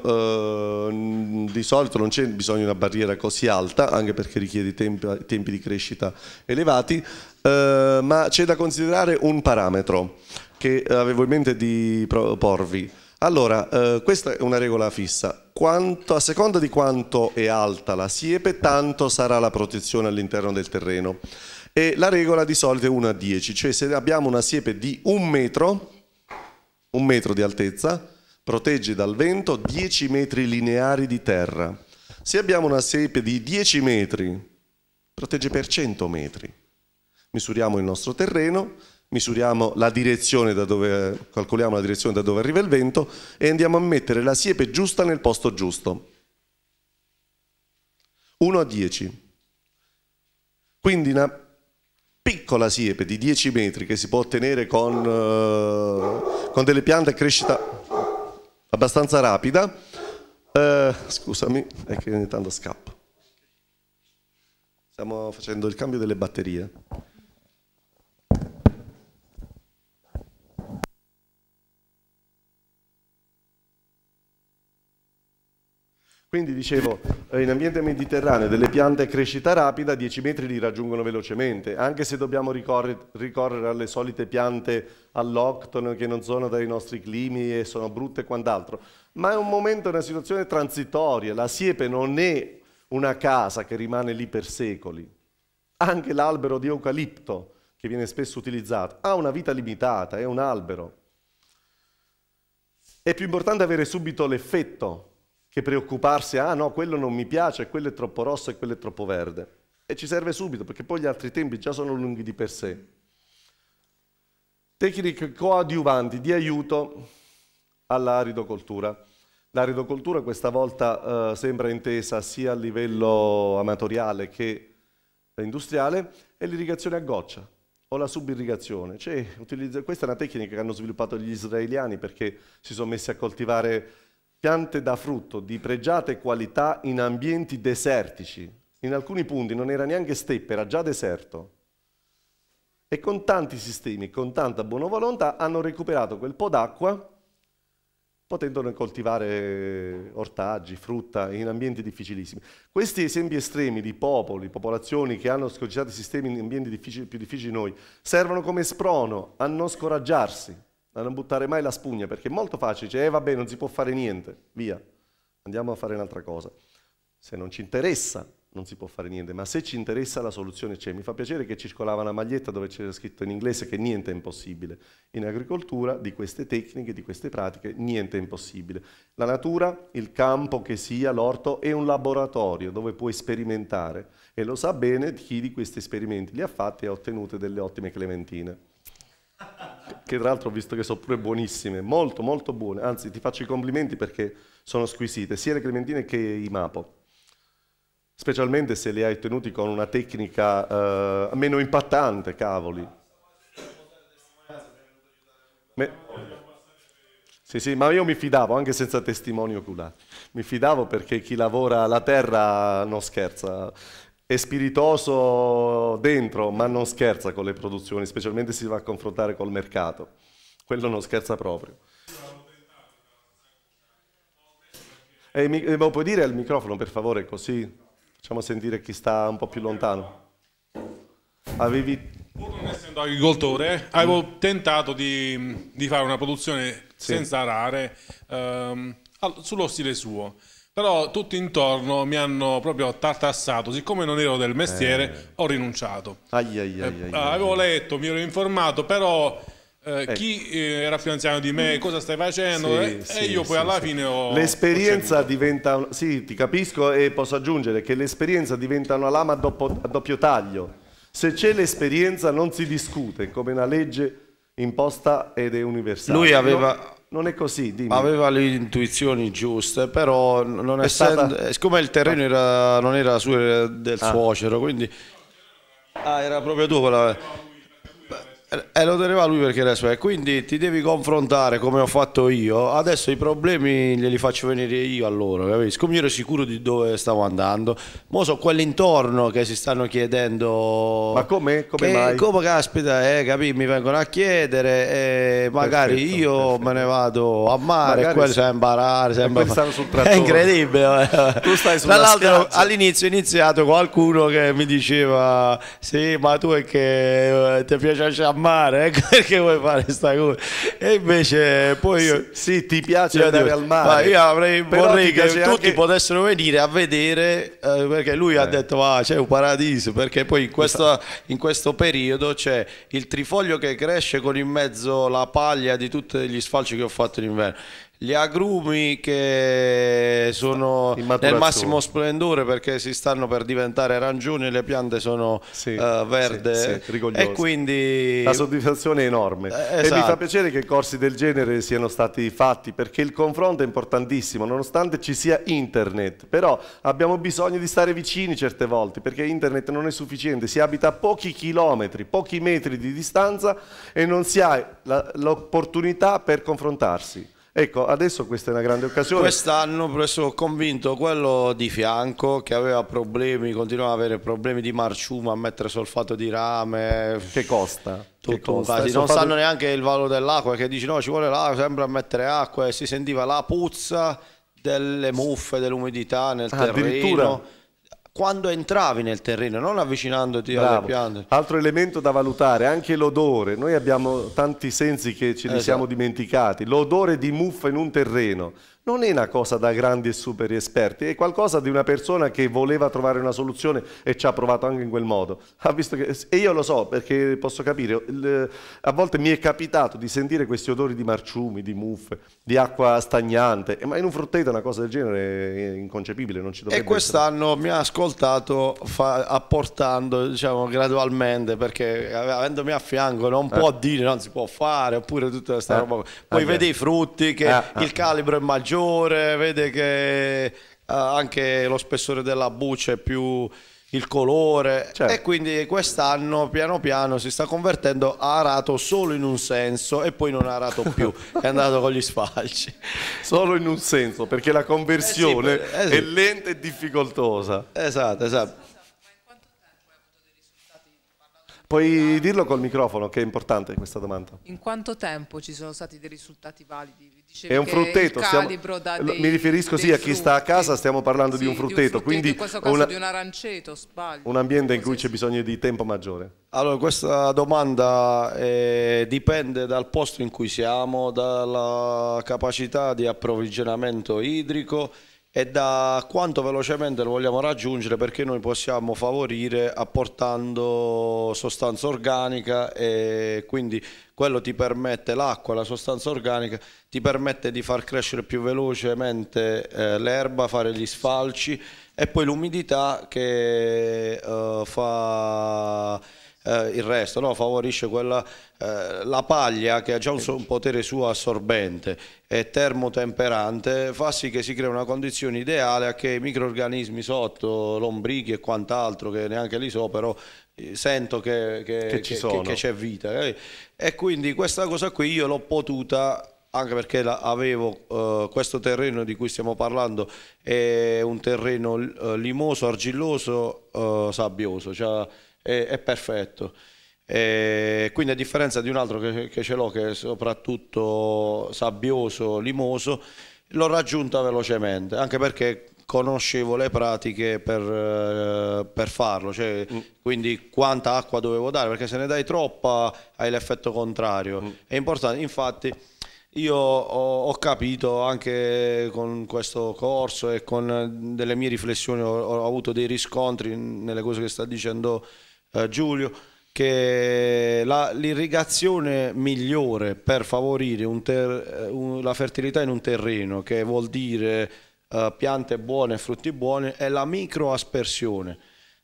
eh, di solito non c'è bisogno di una barriera così alta, anche perché richiede tempi, tempi di crescita elevati, eh, ma c'è da considerare un parametro che avevo in mente di proporvi. Allora, eh, questa è una regola fissa. Quanto, a seconda di quanto è alta la siepe, tanto sarà la protezione all'interno del terreno. E la regola di solito è 1 a 10, cioè se abbiamo una siepe di un metro, un metro di altezza, protegge dal vento 10 metri lineari di terra. Se abbiamo una siepe di 10 metri, protegge per 100 metri. Misuriamo il nostro terreno, misuriamo la direzione da dove, calcoliamo la direzione da dove arriva il vento e andiamo a mettere la siepe giusta nel posto giusto. 1 a 10. Quindi una piccola siepe di 10 metri che si può ottenere con, eh, con delle piante a crescita abbastanza rapida. Eh, scusami, è che ogni tanto scappo. Stiamo facendo il cambio delle batterie. Quindi dicevo, eh, in ambiente mediterraneo delle piante a crescita rapida 10 metri li raggiungono velocemente, anche se dobbiamo ricorrere, ricorrere alle solite piante all'octono che non sono dai nostri climi e sono brutte e quant'altro, ma è un momento, una situazione transitoria, la siepe non è una casa che rimane lì per secoli, anche l'albero di eucalipto che viene spesso utilizzato ha una vita limitata, è un albero. È più importante avere subito l'effetto che preoccuparsi, ah no, quello non mi piace, quello è troppo rosso e quello è troppo verde. E ci serve subito, perché poi gli altri tempi già sono lunghi di per sé. Tecniche coadiuvanti di aiuto all'aridocoltura. L'aridocoltura questa volta eh, sembra intesa sia a livello amatoriale che industriale è l'irrigazione a goccia o la subirrigazione. Cioè, questa è una tecnica che hanno sviluppato gli israeliani perché si sono messi a coltivare piante da frutto di pregiate qualità in ambienti desertici. In alcuni punti non era neanche steppe, era già deserto. E con tanti sistemi, con tanta buona volontà, hanno recuperato quel po' d'acqua potendone coltivare ortaggi, frutta in ambienti difficilissimi. Questi esempi estremi di popoli, popolazioni che hanno scoraggiato sistemi in ambienti difficili, più difficili di noi, servono come sprono a non scoraggiarsi da non buttare mai la spugna, perché è molto facile, cioè, eh vabbè, non si può fare niente, via, andiamo a fare un'altra cosa. Se non ci interessa, non si può fare niente, ma se ci interessa la soluzione c'è. Mi fa piacere che circolava una maglietta dove c'era scritto in inglese che niente è impossibile. In agricoltura, di queste tecniche, di queste pratiche, niente è impossibile. La natura, il campo che sia, l'orto, è un laboratorio dove puoi sperimentare e lo sa bene chi di questi esperimenti li ha fatti e ha ottenuto delle ottime clementine che tra l'altro ho visto che sono pure buonissime, molto molto buone, anzi ti faccio i complimenti perché sono squisite, sia le clementine che i mapo specialmente se le hai ottenuti con una tecnica eh, meno impattante, cavoli. Me... Sì, sì, ma io mi fidavo anche senza testimoni oculari. Mi fidavo perché chi lavora la terra non scherza è spiritoso dentro, ma non scherza con le produzioni, specialmente se si va a confrontare col mercato. Quello non scherza proprio. E eh, mi, e eh, puoi dire al microfono, per favore, così facciamo sentire chi sta un po' più lontano. Avevi... Pur non essendo agricoltore, avevo mm. tentato di, di fare una produzione senza arare, ehm, sullo stile suo. Però tutti intorno mi hanno proprio tartassato, siccome non ero del mestiere eh. ho rinunciato. Ai, ai, ai, eh, avevo letto, mi ero informato, però eh, eh. chi eh, era più anziano di me, mm. cosa stai facendo? Sì, eh, sì, e io poi sì, alla fine ho. L'esperienza ho diventa. Sì, ti capisco e posso aggiungere che l'esperienza diventa una lama a doppio, a doppio taglio. Se c'è l'esperienza non si discute, come una legge imposta ed è universale. Lui aveva, non è così. Dimmi. Aveva le intuizioni giuste, però non è essendo, stata... Eh, siccome il terreno era, non era suo, era del ah. suocero, quindi... Ah, era proprio tuo quella... E eh, eh, lo teneva lui perché era suo. Quindi ti devi confrontare come ho fatto io. Adesso i problemi glieli faccio venire io a loro, Capisco? Come io ero sicuro di dove stavo andando. Mo sono quelli intorno che si stanno chiedendo... Ma come? Come che, eh, mai? Come caspita, eh, capì? Mi vengono a chiedere e magari perfetto, io perfetto. me ne vado a mare magari quello si... sa imparare. Sembra... È incredibile. tu stai sulla Tra l'altro all'inizio è iniziato qualcuno che mi diceva sì, ma tu è che ti piace a mare, ecco eh, perché vuoi fare sta cosa. E invece poi io... Sì, sì ti piace io andare al mare. io avrei, vorrei che tutti potessero venire a vedere, eh, perché lui eh. ha detto ah, c'è un paradiso, perché poi in, questa, esatto. in questo periodo c'è il trifoglio che cresce con in mezzo la paglia di tutti gli sfalci che ho fatto in inverno gli agrumi che sono nel massimo splendore perché si stanno per diventare arancioni e le piante sono sì, uh, verde sì, sì, e quindi la soddisfazione è enorme esatto. e mi fa esatto. piacere che corsi del genere siano stati fatti perché il confronto è importantissimo nonostante ci sia internet però abbiamo bisogno di stare vicini certe volte perché internet non è sufficiente si abita a pochi chilometri pochi metri di distanza e non si ha l'opportunità per confrontarsi Ecco, adesso questa è una grande occasione. Quest'anno preso convinto quello di fianco che aveva problemi, continuava ad avere problemi di marciuma, a mettere solfato di rame. Che costa? Tutto che costa. Quasi. Non sanno neanche il valore dell'acqua, che dici no ci vuole l'acqua, sembra mettere acqua e si sentiva la puzza delle muffe, dell'umidità nel ah, terreno. Addirittura quando entravi nel terreno, non avvicinandoti Bravo. alle piante. Altro elemento da valutare, anche l'odore. Noi abbiamo tanti sensi che ce li esatto. siamo dimenticati. L'odore di muffa in un terreno non è una cosa da grandi e super esperti, è qualcosa di una persona che voleva trovare una soluzione e ci ha provato anche in quel modo. Ha visto Che, e io lo so perché posso capire, a volte mi è capitato di sentire questi odori di marciumi, di muffe, di acqua stagnante, ma in un frutteto una cosa del genere è inconcepibile, non ci dovrebbe E quest'anno mi ha ascoltato fa, apportando diciamo, gradualmente perché avendomi a fianco non eh. può eh. dire non si può fare oppure tutta questa eh. roba. Poi ah, eh, vedi i frutti che ah, il calibro è maggiore maggiore, vede che eh, anche lo spessore della buccia è più il colore certo. e quindi quest'anno piano piano si sta convertendo ha arato solo in un senso e poi non ha arato più è andato con gli sfalci solo in un senso perché la conversione eh sì, eh sì. è lenta e difficoltosa esatto esatto Puoi dirlo col microfono, che è importante questa domanda. In quanto tempo ci sono stati dei risultati validi? Dicevi è un frutteto, stiamo, dei, mi riferisco sì a chi frutti. sta a casa, stiamo parlando sì, di un frutteto, di un frutteto quindi in questo caso una, di un aranceto, sbaglio. Un ambiente in cui c'è bisogno di tempo maggiore. Allora, questa domanda eh, dipende dal posto in cui siamo, dalla capacità di approvvigionamento idrico, e da quanto velocemente lo vogliamo raggiungere perché noi possiamo favorire apportando sostanza organica e quindi quello ti permette l'acqua, la sostanza organica ti permette di far crescere più velocemente eh, l'erba, fare gli sfalci e poi l'umidità che eh, fa eh, il resto, no? favorisce quella, eh, la paglia che ha già un, un, potere suo assorbente e termotemperante, fa sì che si crei una condizione ideale a che i microrganismi sotto, lombrichi e quant'altro, che neanche lì so, però eh, sento che, che, che c'è vita. Eh? E quindi questa cosa qui io l'ho potuta anche perché la, avevo uh, questo terreno di cui stiamo parlando è un terreno uh, limoso, argilloso, uh, sabbioso, cioè è, è perfetto. E quindi a differenza di un altro che, che ce l'ho, che è soprattutto sabbioso, limoso, l'ho raggiunta velocemente, anche perché conoscevo le pratiche per, eh, per farlo, cioè, mm. quindi quanta acqua dovevo dare, perché se ne dai troppa hai l'effetto contrario. Mm. È importante, infatti io ho, ho, capito anche con questo corso e con delle mie riflessioni ho, ho avuto dei riscontri nelle cose che sta dicendo eh, Giulio, che l'irrigazione migliore per favorire un ter, eh, un, la fertilità in un terreno, che vuol dire eh, piante buone e frutti buoni, è la microaspersione,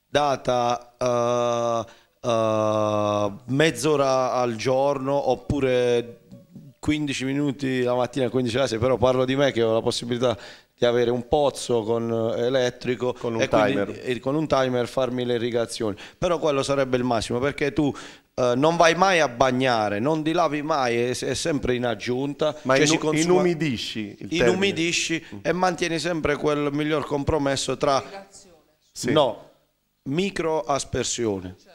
data eh, eh, mezz'ora al giorno oppure 15 minuti la mattina 15 alla sera, però parlo di me che ho la possibilità di avere un pozzo con eh, elettrico con un, e timer. Quindi, eh, con un timer farmi le irrigazioni. Però quello sarebbe il massimo perché tu Uh, non vai mai a bagnare, non ti lavi mai, è, è sempre in aggiunta. Ma cioè inu- consuma, inumidisci, inumidisci mm. e mantieni sempre quel miglior compromesso tra... Sì. No, micro aspersione. Cioè.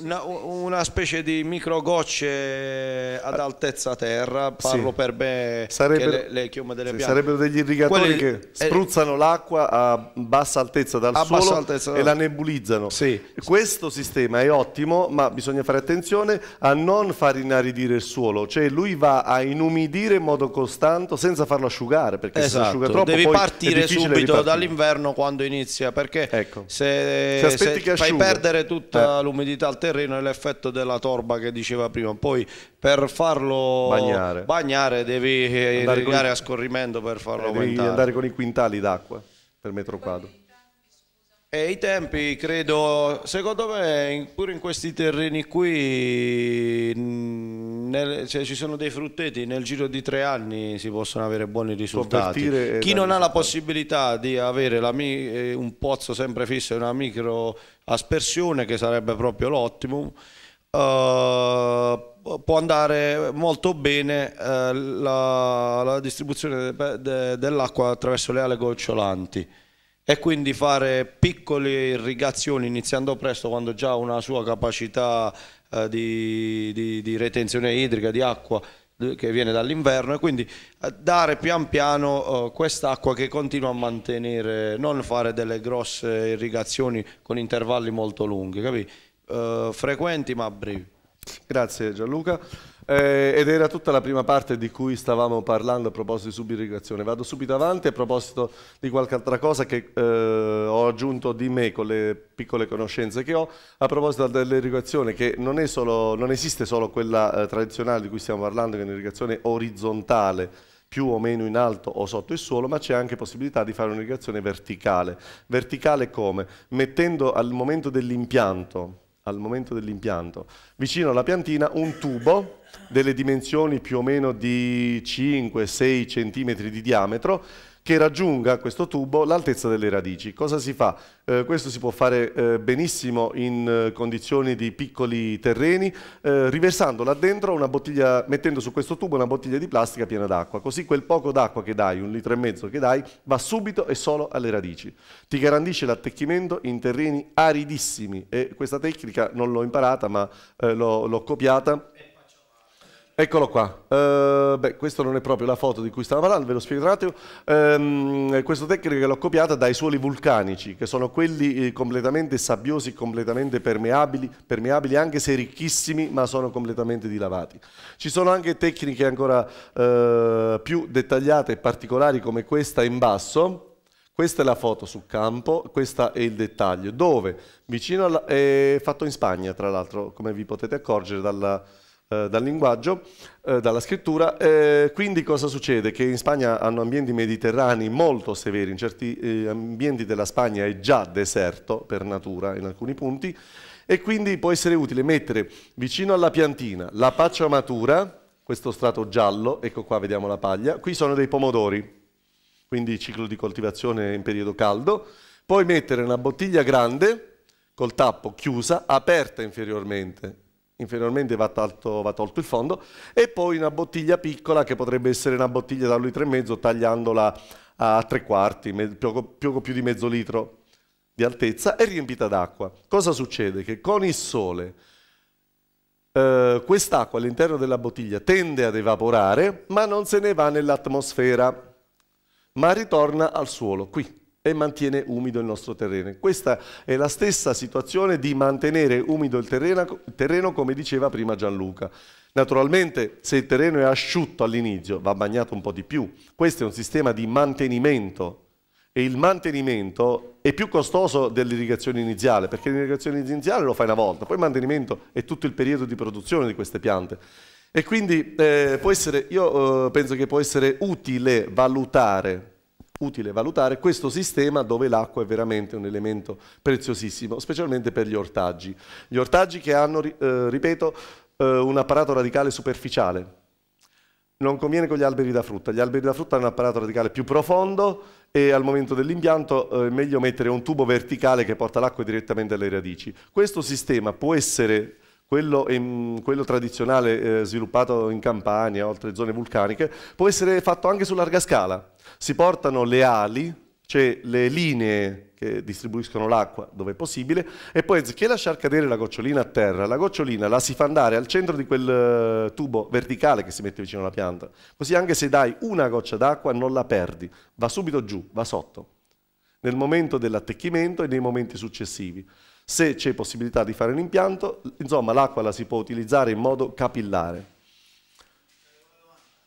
Una, una, specie di micro gocce ad ah. altezza terra, parlo sì. per me sarebbero, le, le, chiome delle sì, piante. Sarebbero degli irrigatori Quelli, che spruzzano eh, l'acqua a bassa altezza dal suolo altezza, e la nebulizzano. Sì. Questo sistema è ottimo, ma bisogna fare attenzione a non far inaridire il suolo, cioè lui va a inumidire in modo costante senza farlo asciugare, perché esatto. se asciuga troppo devi partire subito ripartire. dall'inverno quando inizia, perché ecco. se, se, se fai perdere tutta eh. l'umidità alternativa terreno è l'effetto della torba che diceva prima. Poi per farlo bagnare, bagnare devi andare con... a scorrimento per farlo eh, aumentare. Devi andare con i quintali d'acqua per metro quadro. E I tempi credo, secondo me, pure in questi terreni qui, nel, cioè, ci sono dei frutteti, nel giro di tre anni si possono avere buoni risultati. Chi non risultati. ha la possibilità di avere la, eh, un pozzo sempre fisso e una micro aspersione, che sarebbe proprio l'ottimo, uh, eh, può andare molto bene uh, la, la, distribuzione de, de, dell'acqua attraverso le ale gocciolanti e quindi fare piccole irrigazioni iniziando presto quando già ha una sua capacità eh, di, di, di, retenzione idrica, di acqua che viene dall'inverno e quindi eh, dare pian piano eh, quest'acqua che continua a mantenere, non fare delle grosse irrigazioni con intervalli molto lunghi, eh, frequenti ma brevi. Grazie Gianluca. Eh, ed era tutta la prima parte di cui stavamo parlando a proposito di subirrigazione. Vado subito avanti a proposito di qualche altra cosa che eh, ho aggiunto di me con le piccole conoscenze che ho, a proposito dell'irrigazione che non, solo, non, esiste solo quella eh, tradizionale di cui stiamo parlando, che è un'irrigazione orizzontale, più o meno in alto o sotto il suolo, ma c'è anche possibilità di fare un'irrigazione verticale. Verticale come? Mettendo al momento dell'impianto, al momento dell'impianto, vicino alla piantina un tubo delle dimensioni più o meno di 5-6 cm di diametro, che raggiunga questo tubo l'altezza delle radici. Cosa si fa? Eh, questo si può fare eh, benissimo in eh, condizioni di piccoli terreni, eh, riversando là dentro una bottiglia, mettendo su questo tubo una bottiglia di plastica piena d'acqua, così quel poco d'acqua che dai, un litro e mezzo che dai, va subito e solo alle radici. Ti garantisce l'attecchimento in terreni aridissimi e questa tecnica non l'ho imparata ma eh, l'ho copiata Eccolo qua, uh, beh, questa non è proprio la foto di cui stavo parlando, ve lo spiego un attimo. Um, ehm, questa tecnica l'ho copiata dai suoli vulcanici, che sono quelli eh, completamente sabbiosi, completamente permeabili, permeabili anche se ricchissimi, ma sono completamente dilavati. Ci sono anche tecniche ancora uh, più dettagliate e particolari come questa in basso, questa è la foto sul campo, questo è il dettaglio, dove vicino alla, è fatto in Spagna, tra l'altro, come vi potete accorgere dalla, eh, dal linguaggio, eh, dalla scrittura. Eh, quindi cosa succede? Che in Spagna hanno ambienti mediterranei molto severi, in certi eh, ambienti della Spagna è già deserto per natura in alcuni punti e quindi può essere utile mettere vicino alla piantina la paccia matura, questo strato giallo, ecco qua vediamo la paglia, qui sono dei pomodori, quindi ciclo di coltivazione in periodo caldo, poi mettere una bottiglia grande col tappo chiusa, aperta inferiormente, inferiormente va tolto, va tolto, il fondo, e poi una bottiglia piccola che potrebbe essere una bottiglia da litro e mezzo tagliandola a tre quarti, poco, poco più di mezzo litro di altezza e riempita d'acqua. Cosa succede? Che con il sole eh, quest'acqua all'interno della bottiglia tende ad evaporare ma non se ne va nell'atmosfera ma ritorna al suolo qui e mantiene umido il nostro terreno. Questa è la stessa situazione di mantenere umido il terreno, terreno come diceva prima Gianluca. Naturalmente se il terreno è asciutto all'inizio va bagnato un po' di più. Questo è un sistema di mantenimento e il mantenimento è più costoso dell'irrigazione iniziale, perché l'irrigazione iniziale lo fai una volta, poi il mantenimento è tutto il periodo di produzione di queste piante. E quindi eh, essere, io eh, penso che può essere utile valutare utile valutare questo sistema dove l'acqua è veramente un elemento preziosissimo, specialmente per gli ortaggi. Gli ortaggi che hanno, eh, ripeto, eh, un apparato radicale superficiale. Non conviene con gli alberi da frutta. Gli alberi da frutta hanno un apparato radicale più profondo e al momento dell'impianto eh, è meglio mettere un tubo verticale che porta l'acqua direttamente alle radici. Questo sistema può essere quello, quello, tradizionale sviluppato in Campania, oltre zone vulcaniche, può essere fatto anche su larga scala si portano le ali, cioè le linee che distribuiscono l'acqua dove è possibile, e poi anziché lasciar cadere la gocciolina a terra, la gocciolina la si fa andare al centro di quel eh, tubo verticale che si mette vicino alla pianta, così anche se dai una goccia d'acqua non la perdi, va subito giù, va sotto, nel momento dell'attecchimento e nei momenti successivi. Se c'è possibilità di fare un impianto, insomma l'acqua la si può utilizzare in modo capillare.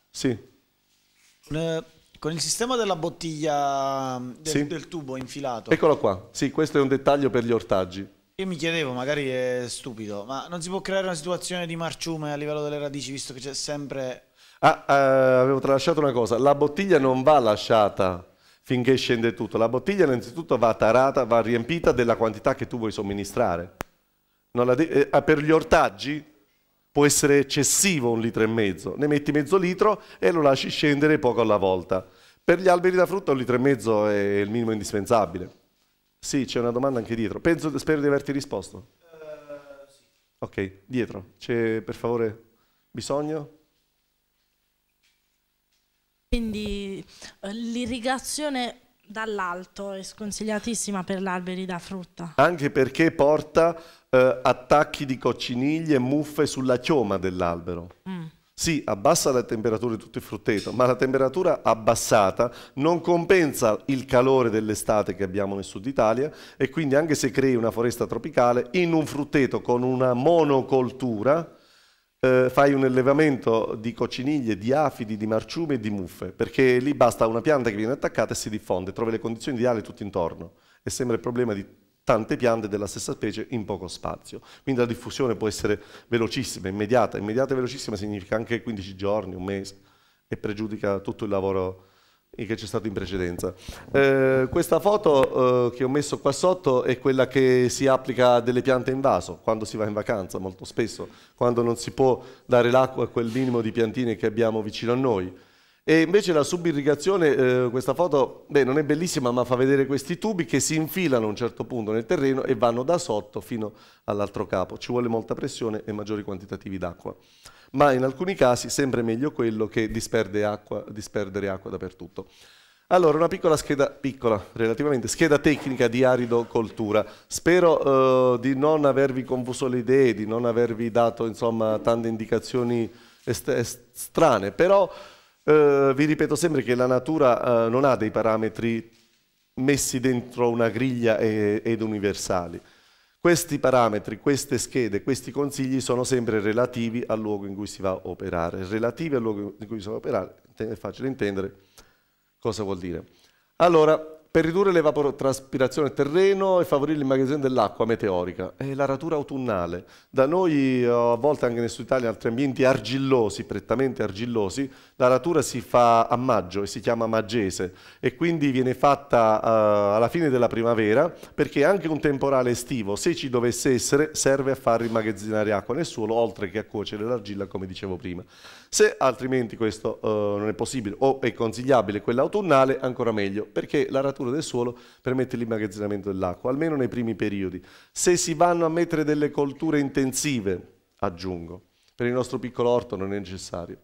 Sì. Una con il sistema della bottiglia mm, del, sì. del, tubo infilato. Eccolo qua, sì, questo è un dettaglio per gli ortaggi. Io mi chiedevo, magari è stupido, ma non si può creare una situazione di marciume a livello delle radici, visto che c'è sempre... Ah, eh, avevo tralasciato una cosa, la bottiglia non va lasciata finché scende tutto, la bottiglia innanzitutto va tarata, va riempita della quantità che tu vuoi somministrare. Eh, ah, per gli ortaggi può essere eccessivo un litro e mezzo, ne metti mezzo litro e lo lasci scendere poco alla volta. Per gli alberi da frutta un litro e mezzo è il minimo indispensabile. Sì, c'è una domanda anche dietro. Penso, spero di averti risposto. Uh, sì. Ok, dietro. C'è per favore bisogno? Quindi eh, l'irrigazione dall'alto, è sconsigliatissima per gli alberi da frutta. Anche perché porta eh, attacchi di cocciniglie e muffe sulla chioma dell'albero. Mm. Sì, abbassa la temperatura di tutto il frutteto, ma la temperatura abbassata non compensa il calore dell'estate che abbiamo nel sud Italia e quindi anche se crei una foresta tropicale, in un frutteto con una monocoltura, eh, fai un allevamento di cocciniglie, di afidi, di marciume e di muffe, perché lì basta una pianta che viene attaccata e si diffonde, trovi le condizioni ideali tutto intorno e sembra il problema di tante piante della stessa specie in poco spazio. Quindi la diffusione può essere velocissima, immediata. Immediata e velocissima significa anche 15 giorni, un mese, e pregiudica tutto il lavoro che c'è stato in precedenza. Eh, questa foto eh, che ho messo qua sotto è quella che si applica a delle piante in vaso quando si va in vacanza molto spesso, quando non si può dare l'acqua a quel minimo di piantine che abbiamo vicino a noi. E invece la subirrigazione, eh, questa foto beh, non è bellissima ma fa vedere questi tubi che si infilano a un certo punto nel terreno e vanno da sotto fino all'altro capo. Ci vuole molta pressione e maggiori quantitativi d'acqua ma in alcuni casi sempre meglio quello che disperde acqua, disperdere acqua dappertutto. Allora, una piccola scheda, piccola relativamente, scheda tecnica di aridocoltura. Spero eh, di non avervi confuso le idee, di non avervi dato insomma, tante indicazioni strane, però eh, vi ripeto sempre che la natura eh, non ha dei parametri messi dentro una griglia ed universali. Questi parametri, queste schede, questi consigli sono sempre relativi al luogo in cui si va a operare. Relativi al luogo in cui si va a operare, è facile intendere cosa vuol dire. Allora, per ridurre l'evapotranspirazione terreno e favorire l'immagazzinazione dell'acqua meteorica, è la ratura autunnale. Da noi, eh, a volte anche nel sud Italia, altri ambienti argillosi, prettamente argillosi, la ratura si fa a maggio e si chiama maggese e quindi viene fatta uh, alla fine della primavera perché anche un temporale estivo, se ci dovesse essere, serve a far rimagazzinare acqua nel suolo oltre che a cuocere l'argilla come dicevo prima. Se altrimenti questo uh, non è possibile o è consigliabile quella autunnale, ancora meglio perché la ratura del suolo permette l'immagazzinamento dell'acqua, almeno nei primi periodi. Se si vanno a mettere delle colture intensive, aggiungo, per il nostro piccolo orto non è necessario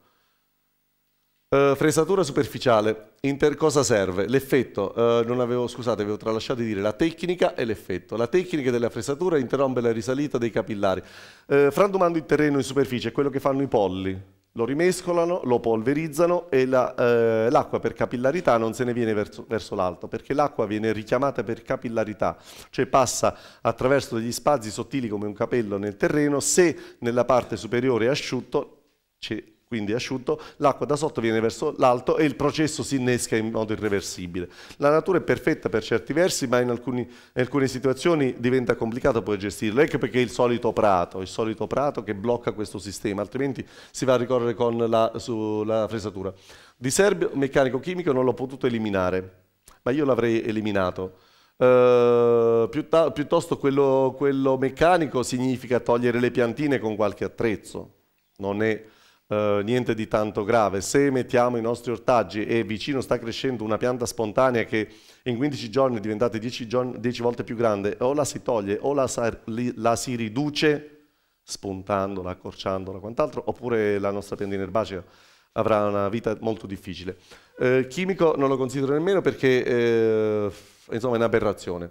Uh, fresatura superficiale, inter cosa serve? L'effetto, uh, non avevo, scusate, avevo tralasciato di dire la tecnica e l'effetto. La tecnica della fresatura interrompe la risalita dei capillari. Uh, eh, frantumando il terreno in superficie è quello che fanno i polli. Lo rimescolano, lo polverizzano e l'acqua per capillarità non se ne viene verso, verso l'alto perché l'acqua viene richiamata per capillarità, cioè passa attraverso degli spazi sottili come un capello nel terreno. Se nella parte superiore è asciutto, c'è quindi asciutto, l'acqua da sotto viene verso l'alto e il processo si innesca in modo irreversibile. La natura è perfetta per certi versi, ma in, alcuni, in alcune situazioni diventa complicato poi gestirlo. Ecco perché il solito prato, il solito prato che blocca questo sistema, altrimenti si va a ricorrere con la, la fresatura. Di serbio meccanico-chimico non l'ho potuto eliminare, ma io l'avrei eliminato. Uh, piuttosto quello, quello meccanico significa togliere le piantine con qualche attrezzo, non è eh, niente di tanto grave. Se mettiamo i nostri ortaggi e vicino sta crescendo una pianta spontanea che in 15 giorni è diventata 10, giorni, 10 volte più grande, o la si toglie o la, la si riduce spuntandola, accorciandola, quant'altro, oppure la nostra pianta in erbacea avrà una vita molto difficile. Eh, chimico non lo considero nemmeno perché eh, insomma, è un'aberrazione.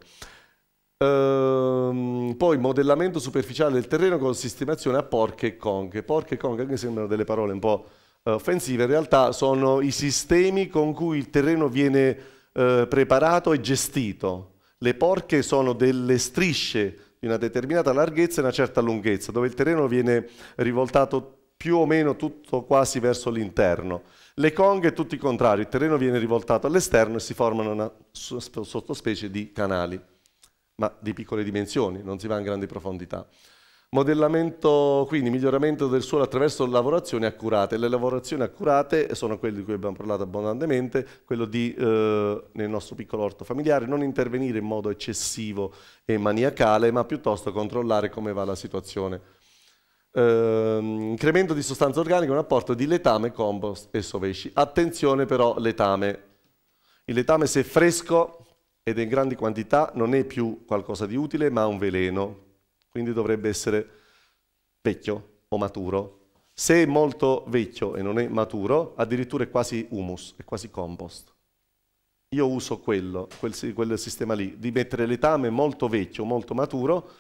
Ehm, poi modellamento superficiale del terreno con sistemazione a porche e conche. Porche e conche anche sembrano delle parole un po' eh, offensive, in realtà sono i sistemi con cui il terreno viene eh, preparato e gestito. Le porche sono delle strisce di una determinata larghezza e una certa lunghezza, dove il terreno viene rivoltato più o meno tutto quasi verso l'interno. Le conghe è tutto il contrario, il terreno viene rivoltato all'esterno e si formano una sottospecie di canali ma di piccole dimensioni, non si va in grandi profondità. Modellamento, quindi miglioramento del suolo attraverso lavorazioni accurate. Le lavorazioni accurate sono quelle di cui abbiamo parlato abbondantemente, quello di, eh, nel nostro piccolo orto familiare, non intervenire in modo eccessivo e maniacale, ma piuttosto controllare come va la situazione. Eh, incremento di sostanza organica, un apporto di letame, compost e sovesci. Attenzione però, letame. Il letame se fresco ed è in grandi quantità non è più qualcosa di utile ma un veleno, quindi dovrebbe essere vecchio o maturo. Se è molto vecchio e non è maturo, addirittura è quasi humus, è quasi compost. Io uso quello, quel, quel sistema lì, di mettere letame molto vecchio, molto maturo,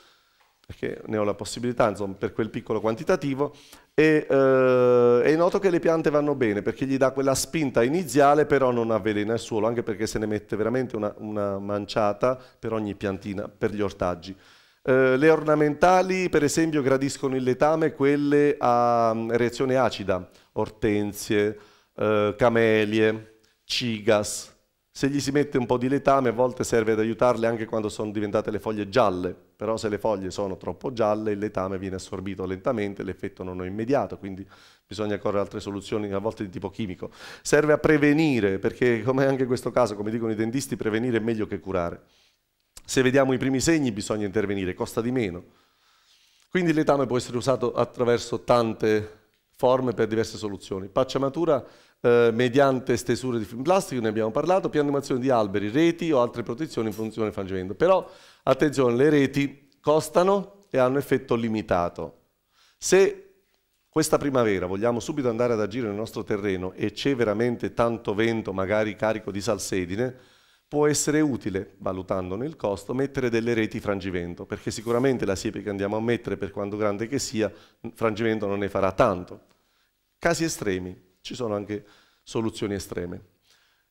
perché ne ho la possibilità, insomma, per quel piccolo quantitativo, e eh, è noto che le piante vanno bene perché gli dà quella spinta iniziale, però non avvelena il suolo, anche perché se ne mette veramente una, una manciata per ogni piantina, per gli ortaggi. Eh, le ornamentali, per esempio, gradiscono il letame, quelle a um, mm, reazione acida, ortensie, eh, camelie, cigas, se gli si mette un po' di letame, a volte serve ad aiutarle anche quando sono diventate le foglie gialle, però se le foglie sono troppo gialle il letame viene assorbito lentamente, l'effetto non è immediato, quindi bisogna correre altre soluzioni, a volte di tipo chimico. Serve a prevenire, perché come anche in questo caso, come dicono i dentisti, prevenire è meglio che curare. Se vediamo i primi segni bisogna intervenire, costa di meno. Quindi il letame può essere usato attraverso tante forme per diverse soluzioni. Paccia matura... Eh, mediante stesure di film plastico, ne abbiamo parlato, piantumazione di alberi, reti o altre protezioni in funzione fangimento. Però attenzione, le reti costano e hanno effetto limitato. Se questa primavera vogliamo subito andare ad agire nel nostro terreno e c'è veramente tanto vento, magari carico di salsedine, può essere utile, valutandone il costo, mettere delle reti frangivento, perché sicuramente la siepe che andiamo a mettere, per quanto grande che sia, frangivento non ne farà tanto. Casi estremi, ci sono anche soluzioni estreme.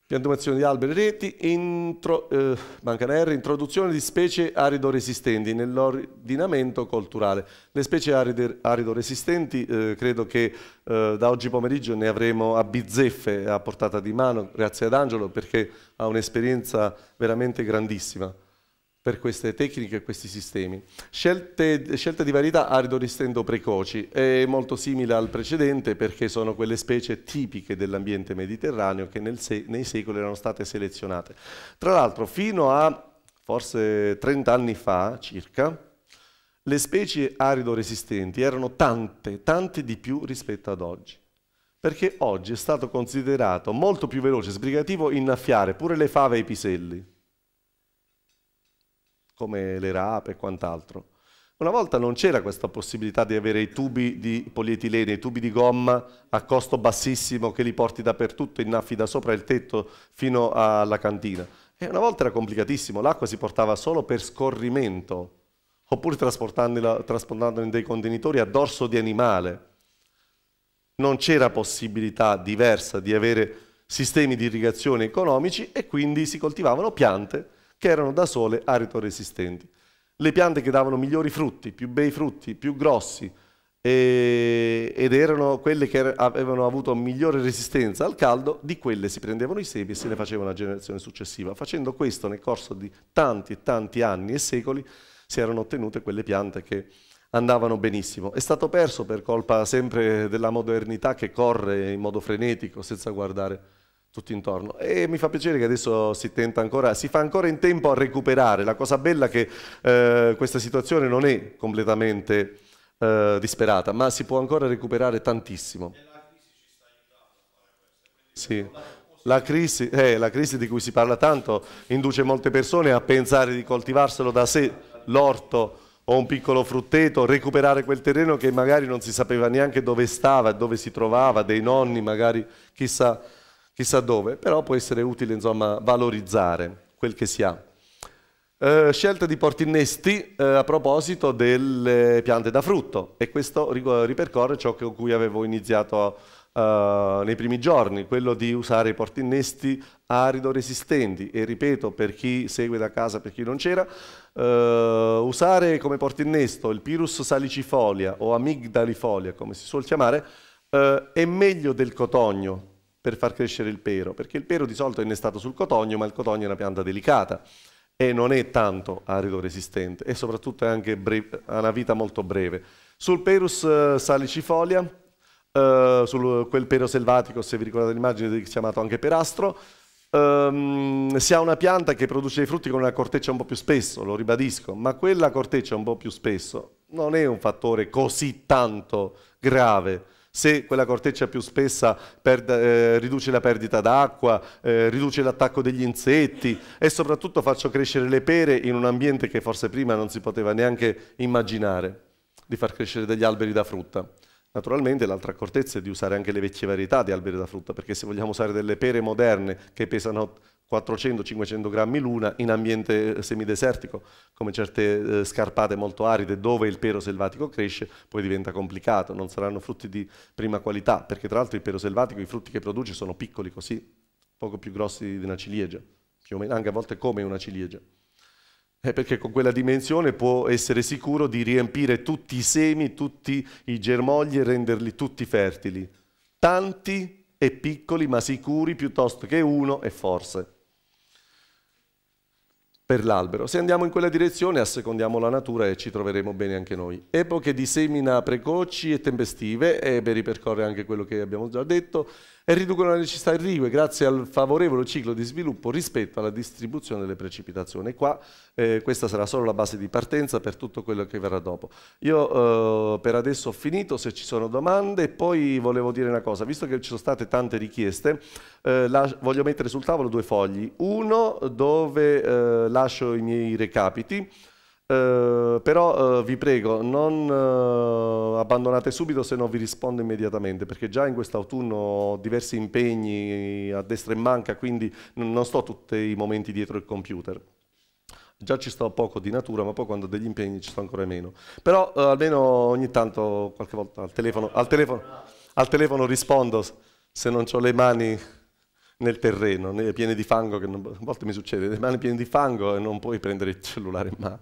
Piantumazione di alberi e reti, intro, eh, R, introduzione di specie arido-resistenti nell'ordinamento culturale. Le specie arido-resistenti eh, credo che eh, da oggi pomeriggio ne avremo a bizzeffe a portata di mano, grazie ad Angelo, perché ha un'esperienza veramente grandissima per queste tecniche e questi sistemi. Scelte, scelta di varietà arido ristendo precoci, è molto simile al precedente perché sono quelle specie tipiche dell'ambiente mediterraneo che se, nei secoli erano state selezionate. Tra l'altro fino a forse 30 anni fa circa, le specie arido resistenti erano tante, tante di più rispetto ad oggi perché oggi è stato considerato molto più veloce, sbrigativo, innaffiare pure le fave e i piselli come le rape e quant'altro. Una volta non c'era questa possibilità di avere i tubi di polietilene, i tubi di gomma a costo bassissimo che li porti dappertutto, innaffi da sopra il tetto fino alla cantina. E una volta era complicatissimo, l'acqua si portava solo per scorrimento, oppure trasportandola in dei contenitori a dorso di animale. Non c'era possibilità diversa di avere sistemi di irrigazione economici e quindi si coltivavano piante che erano da sole resistenti. Le piante che davano migliori frutti, più bei frutti, più grossi, e, ed erano quelle che er-, avevano avuto migliore resistenza al caldo, di quelle si prendevano i semi e se ne facevano la generazione successiva. Facendo questo nel corso di tanti e tanti anni e secoli si erano ottenute quelle piante che andavano benissimo. È stato perso per colpa sempre della modernità che corre in modo frenetico, senza guardare tutti intorno. E mi fa piacere che adesso si tenta ancora, si fa ancora in tempo a recuperare. La cosa bella è che eh, questa situazione non è completamente eh, disperata, ma si può ancora recuperare tantissimo. Sì. La crisi, eh, la crisi, di cui si parla tanto induce molte persone a pensare di coltivarselo da sé, l'orto o un piccolo frutteto, recuperare quel terreno che magari non si sapeva neanche dove stava, dove si trovava, dei nonni magari, chissà chissà dove, però può essere utile insomma, valorizzare quel che si ha. Eh, scelta di portinnesti eh, a proposito delle piante da frutto e questo ripercorre ciò con cui avevo iniziato eh, nei primi giorni, quello di usare i portinnesti arido resistenti e ripeto per chi segue da casa, per chi non c'era, eh, usare come portinnesto il Pirus salicifolia o amigdalifolia come si suol chiamare eh, è meglio del cotogno per far crescere il pero, perché il pero di solito è innestato sul cotogno, ma il cotogno è una pianta delicata e non è tanto arido resistente e soprattutto ha una vita molto breve. Sul Perus salicifolia, eh, eh su quel pero selvatico, se vi ricordate l'immagine, è chiamato anche perastro, ehm, si ha una pianta che produce i frutti con una corteccia un po' più spesso, lo ribadisco, ma quella corteccia un po' più spesso non è un fattore così tanto grave se quella corteccia più spessa per, eh, riduce la perdita d'acqua, eh, riduce l'attacco degli insetti e soprattutto faccio crescere le pere in un ambiente che forse prima non si poteva neanche immaginare di far crescere degli alberi da frutta. Naturalmente l'altra accortezza è di usare anche le vecchie varietà di alberi da frutta, perché se vogliamo usare delle pere moderne che pesano 400-500 grammi l'una in ambiente eh, semidesertico, come certe eh, scarpate molto aride dove il pero selvatico cresce, poi diventa complicato, non saranno frutti di prima qualità, perché tra l'altro il pero selvatico, i frutti che produce sono piccoli così, poco più grossi di una ciliegia, più o meno, anche a volte come una ciliegia eh, perché con quella dimensione può essere sicuro di riempire tutti i semi, tutti i germogli e renderli tutti fertili. Tanti e piccoli ma sicuri piuttosto che uno e forse per l'albero. Se andiamo in quella direzione assecondiamo la natura e ci troveremo bene anche noi. Epoche di semina precoci e tempestive, Eberi eh, ripercorre anche quello che abbiamo già detto, e riducono le necessità irrigue grazie al favorevole ciclo di sviluppo rispetto alla distribuzione delle precipitazioni. E qua eh, questa sarà solo la base di partenza per tutto quello che verrà dopo. Io eh, per adesso ho finito, se ci sono domande, poi volevo dire una cosa, visto che ci sono state tante richieste, eh, la, voglio mettere sul tavolo due fogli, uno dove eh, lascio i miei recapiti, eh, però uh, vi prego, non uh, abbandonate subito se non vi rispondo immediatamente, perché già in quest'autunno ho diversi impegni a destra e manca, quindi non sto tutti i momenti dietro il computer. Già ci sto poco di natura, ma poi quando ho degli impegni ci sto ancora meno. Però almeno ogni tanto, qualche volta al telefono, al telefono, al telefono rispondo se non ho le mani nel terreno, piene di fango, che non, a volte mi succede, le mani piene di fango e non puoi prendere il cellulare in mano.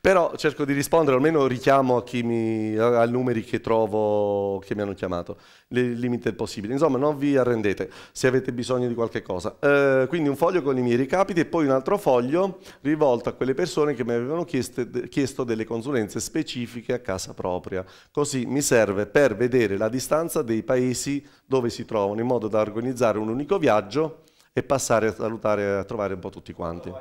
Però cerco di rispondere, almeno richiamo a chi mi, ai numeri che trovo, che mi hanno chiamato, il limite possibile. Insomma, non vi arrendete se avete bisogno di qualche cosa. Eh, quindi un foglio con i miei ricapiti e poi un altro foglio rivolto a quelle persone che mi avevano chiesto, chiesto delle consulenze specifiche a casa propria. Così mi serve per vedere la distanza dei paesi dove si trovano, in modo da organizzare un unico viaggio e passare a salutare, a trovare un po' tutti quanti.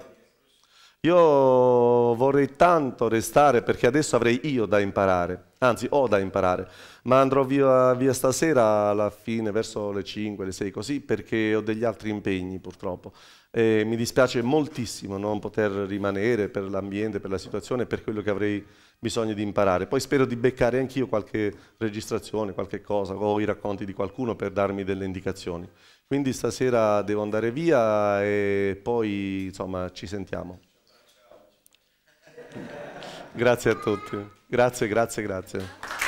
Io vorrei tanto restare perché adesso avrei io da imparare, anzi ho da imparare, ma andrò via, via stasera alla fine, verso le 5, le 6 così, perché ho degli altri impegni purtroppo. E mi dispiace moltissimo non poter rimanere per l'ambiente, per la situazione, per quello che avrei bisogno di imparare. Poi spero di beccare anch'io qualche registrazione, qualche cosa, o i racconti di qualcuno per darmi delle indicazioni. Quindi stasera devo andare via e poi insomma ci sentiamo. Grazie a tutti. Grazie, grazie, grazie.